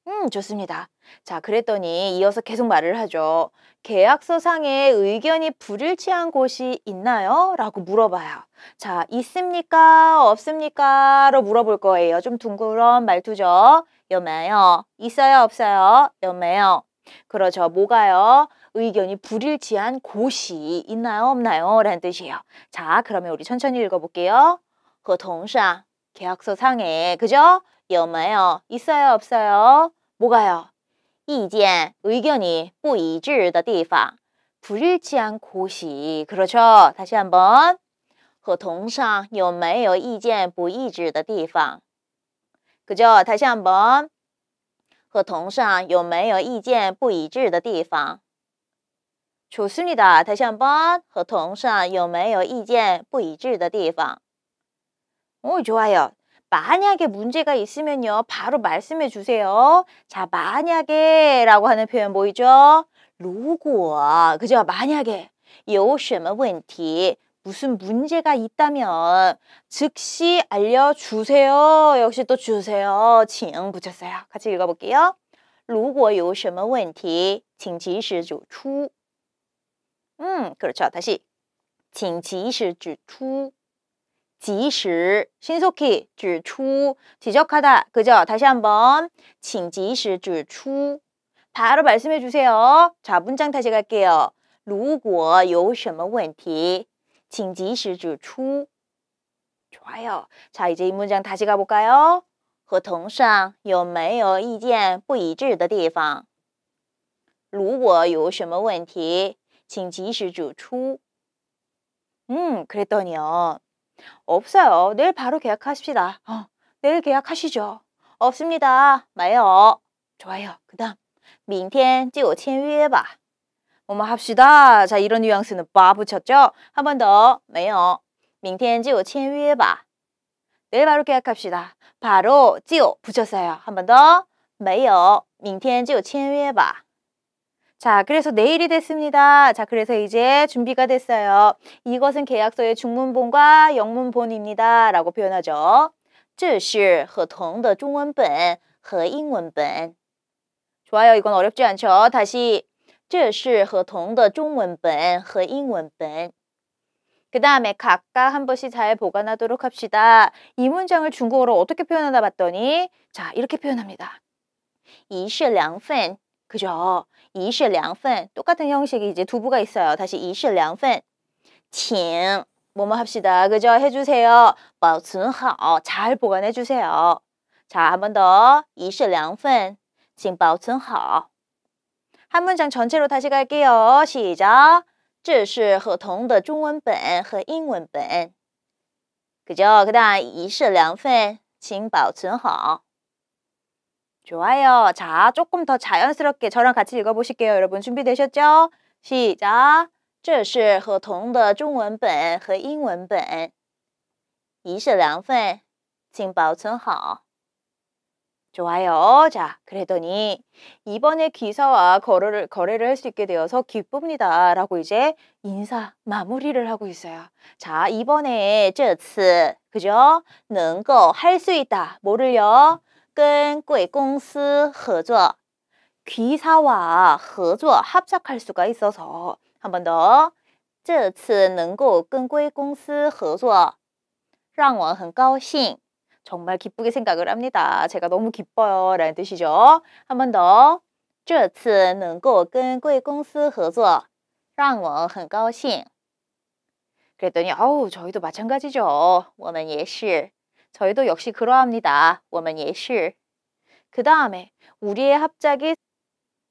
음, 좋습니다. 자, 그랬더니 이어서 계속 말을 하죠. 계약서상에 의견이 불일치한 곳이 있나요? 라고 물어봐요. 자, 있습니까? 없습니까? 로 물어볼 거예요. 좀 둥그런 말투죠. 여매요. 있어요? 없어요? 여매요. 그러죠. 뭐가요? 의견이 불일치한 곳이 있나요? 없나요? 라는 뜻이에요. 자, 그러면 우리 천천히 읽어볼게요. 그同상 계약서 상에 그죠? 有没요 있어요? 없어요? 뭐가요? 이견 의견이 不一致的地方 불일치한 곳이 그렇죠. 다시 한번 合同上有没有意见不一致的地方？ 그죠? 다시 한번 合同上有没有意见不一致的地方？ 좋습니다. 다시 한번合同 上有没有意见不一致的地方? 오, 좋아요. 만약에 문제가 있으면요. 바로 말씀해 주세요. 자, 만약에 라고 하는 표현 보이죠如果, 그죠? 만약에 有什么问题 무슨 문제가 있다면 즉시 알려주세요. 역시 또 주세요. 칭 붙였어요. 같이 읽어볼게요. 如果有什么问题请及时指出 음, 그렇죠. 다시 请及时指出 지시, 신속히, 지추, 지적하다. 그죠? 다시 한번 请及时指出 바로 말씀해 주세요. 자, 문장 다시 갈게요. 如果有什么问题请及时指出。 좋아요. 자, 이제 이 문장 다시 가볼까요? 合同上有没有意见不一致的地方?如果有什么问题,请及时指出. 음, 그랬더니요. 없어요. 내일 바로 계약하십시다. 어, 내일 계약하시죠. 없습니다. 마요. 좋아요. 그 다음, 明天就签约吧. 엄마 합시다. 자, 이런 뉘앙스는 빠 붙였죠? 한 번 더. 매요. 明天就签约吧. 내일 바로 계약합시다. 바로 지오 붙였어요. 한 번 더. 매요. 明天就签约吧. 자, 그래서 내일이 됐습니다. 자, 그래서 이제 준비가 됐어요. 이것은 계약서의 중문본과 영문본입니다. 라고 표현하죠. 这是合同的中文本和英文本. 좋아요. 이건 어렵지 않죠. 다시 这是合同的中文本和英文本。그 다음에 각각 한 번씩 잘 보관하도록 합시다. 이 문장을 중국어로 어떻게 표현하나 봤더니 자 이렇게 표현합니다. 이시량펜 그죠? 이시량펜 똑같은 형식이 이제 두부가 있어요. 다시 이시량펜 팅 뭐뭐 합시다. 그죠? 해주세요. 保存好잘 보관해주세요. 자한 번더 이시량펜 请保存好한 문장 전체로 다시 갈게요. 시작. 这是合同的中文本和英文本. 그죠? 그 다음 一式两份请保存好. 좋아요. 자, 조금 더 자연스럽게 저랑 같이 읽어보실게요. 여러분 준비되셨죠? 시작. 这是合同的中文本和英文本.一式两份请保存好. 좋아요. 자, 그랬더니 이번에 기사와 거래를, 거래를 할 수 있게 되어서 기쁩니다. 라고 이제 인사 마무리를 하고 있어요. 자, 이번에 这次 그죠? 能够할수 있다. 뭐를요? 跟贵公司合作 기사와 合作 합작할 수가 있어서 한번더这次能够跟贵公司合作让我很高兴 정말 기쁘게 생각을 합니다. 제가 너무 기뻐요 라는 뜻이죠. 한 번 더. 这次能够跟贵公司合作让我很高兴 그랬더니 어우 저희도 마찬가지죠. 我们也是. 저희도 역시 그러합니다. 我们也是.그 다음에 우리의 합작이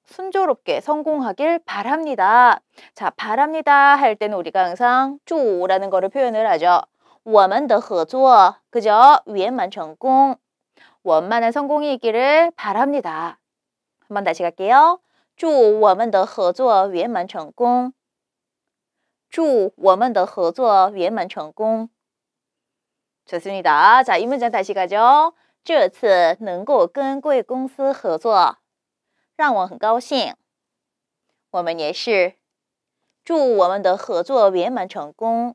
순조롭게 성공하길 바랍니다. 자, 바랍니다 할 때는 우리가 항상 쪼라는 거를 표현을 하죠. 我们的合作그저圆满 成功 원만한 성공이 있기를 바랍니다. 한번 다시 갈게요. 祝我们的合作圆满成功祝我们的合作圆满成功 좋습니다. 자, 이 문장 다시 가죠. 这次能够跟贵公司合作，让我很高兴。我们也是，祝我们的合作圆满成功。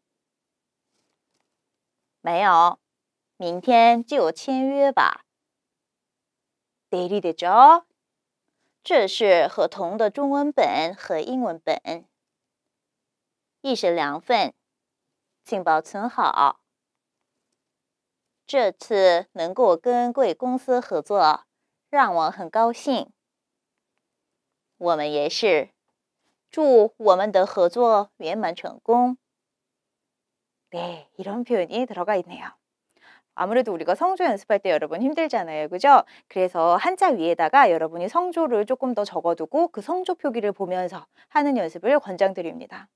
没有，明天就签约吧。得力的 job，这是合同的中文本和英文本，一式两份，请保存好。这次能够跟贵公司合作，让我很高兴。我们也是，祝我们的合作圆满成功。 네, 이런 표현이 들어가 있네요. 아무래도 우리가 성조 연습할 때 여러분 힘들잖아요. 그죠? 그래서 한자 위에다가 여러분이 성조를 조금 더 적어두고 그 성조 표기를 보면서 하는 연습을 권장드립니다.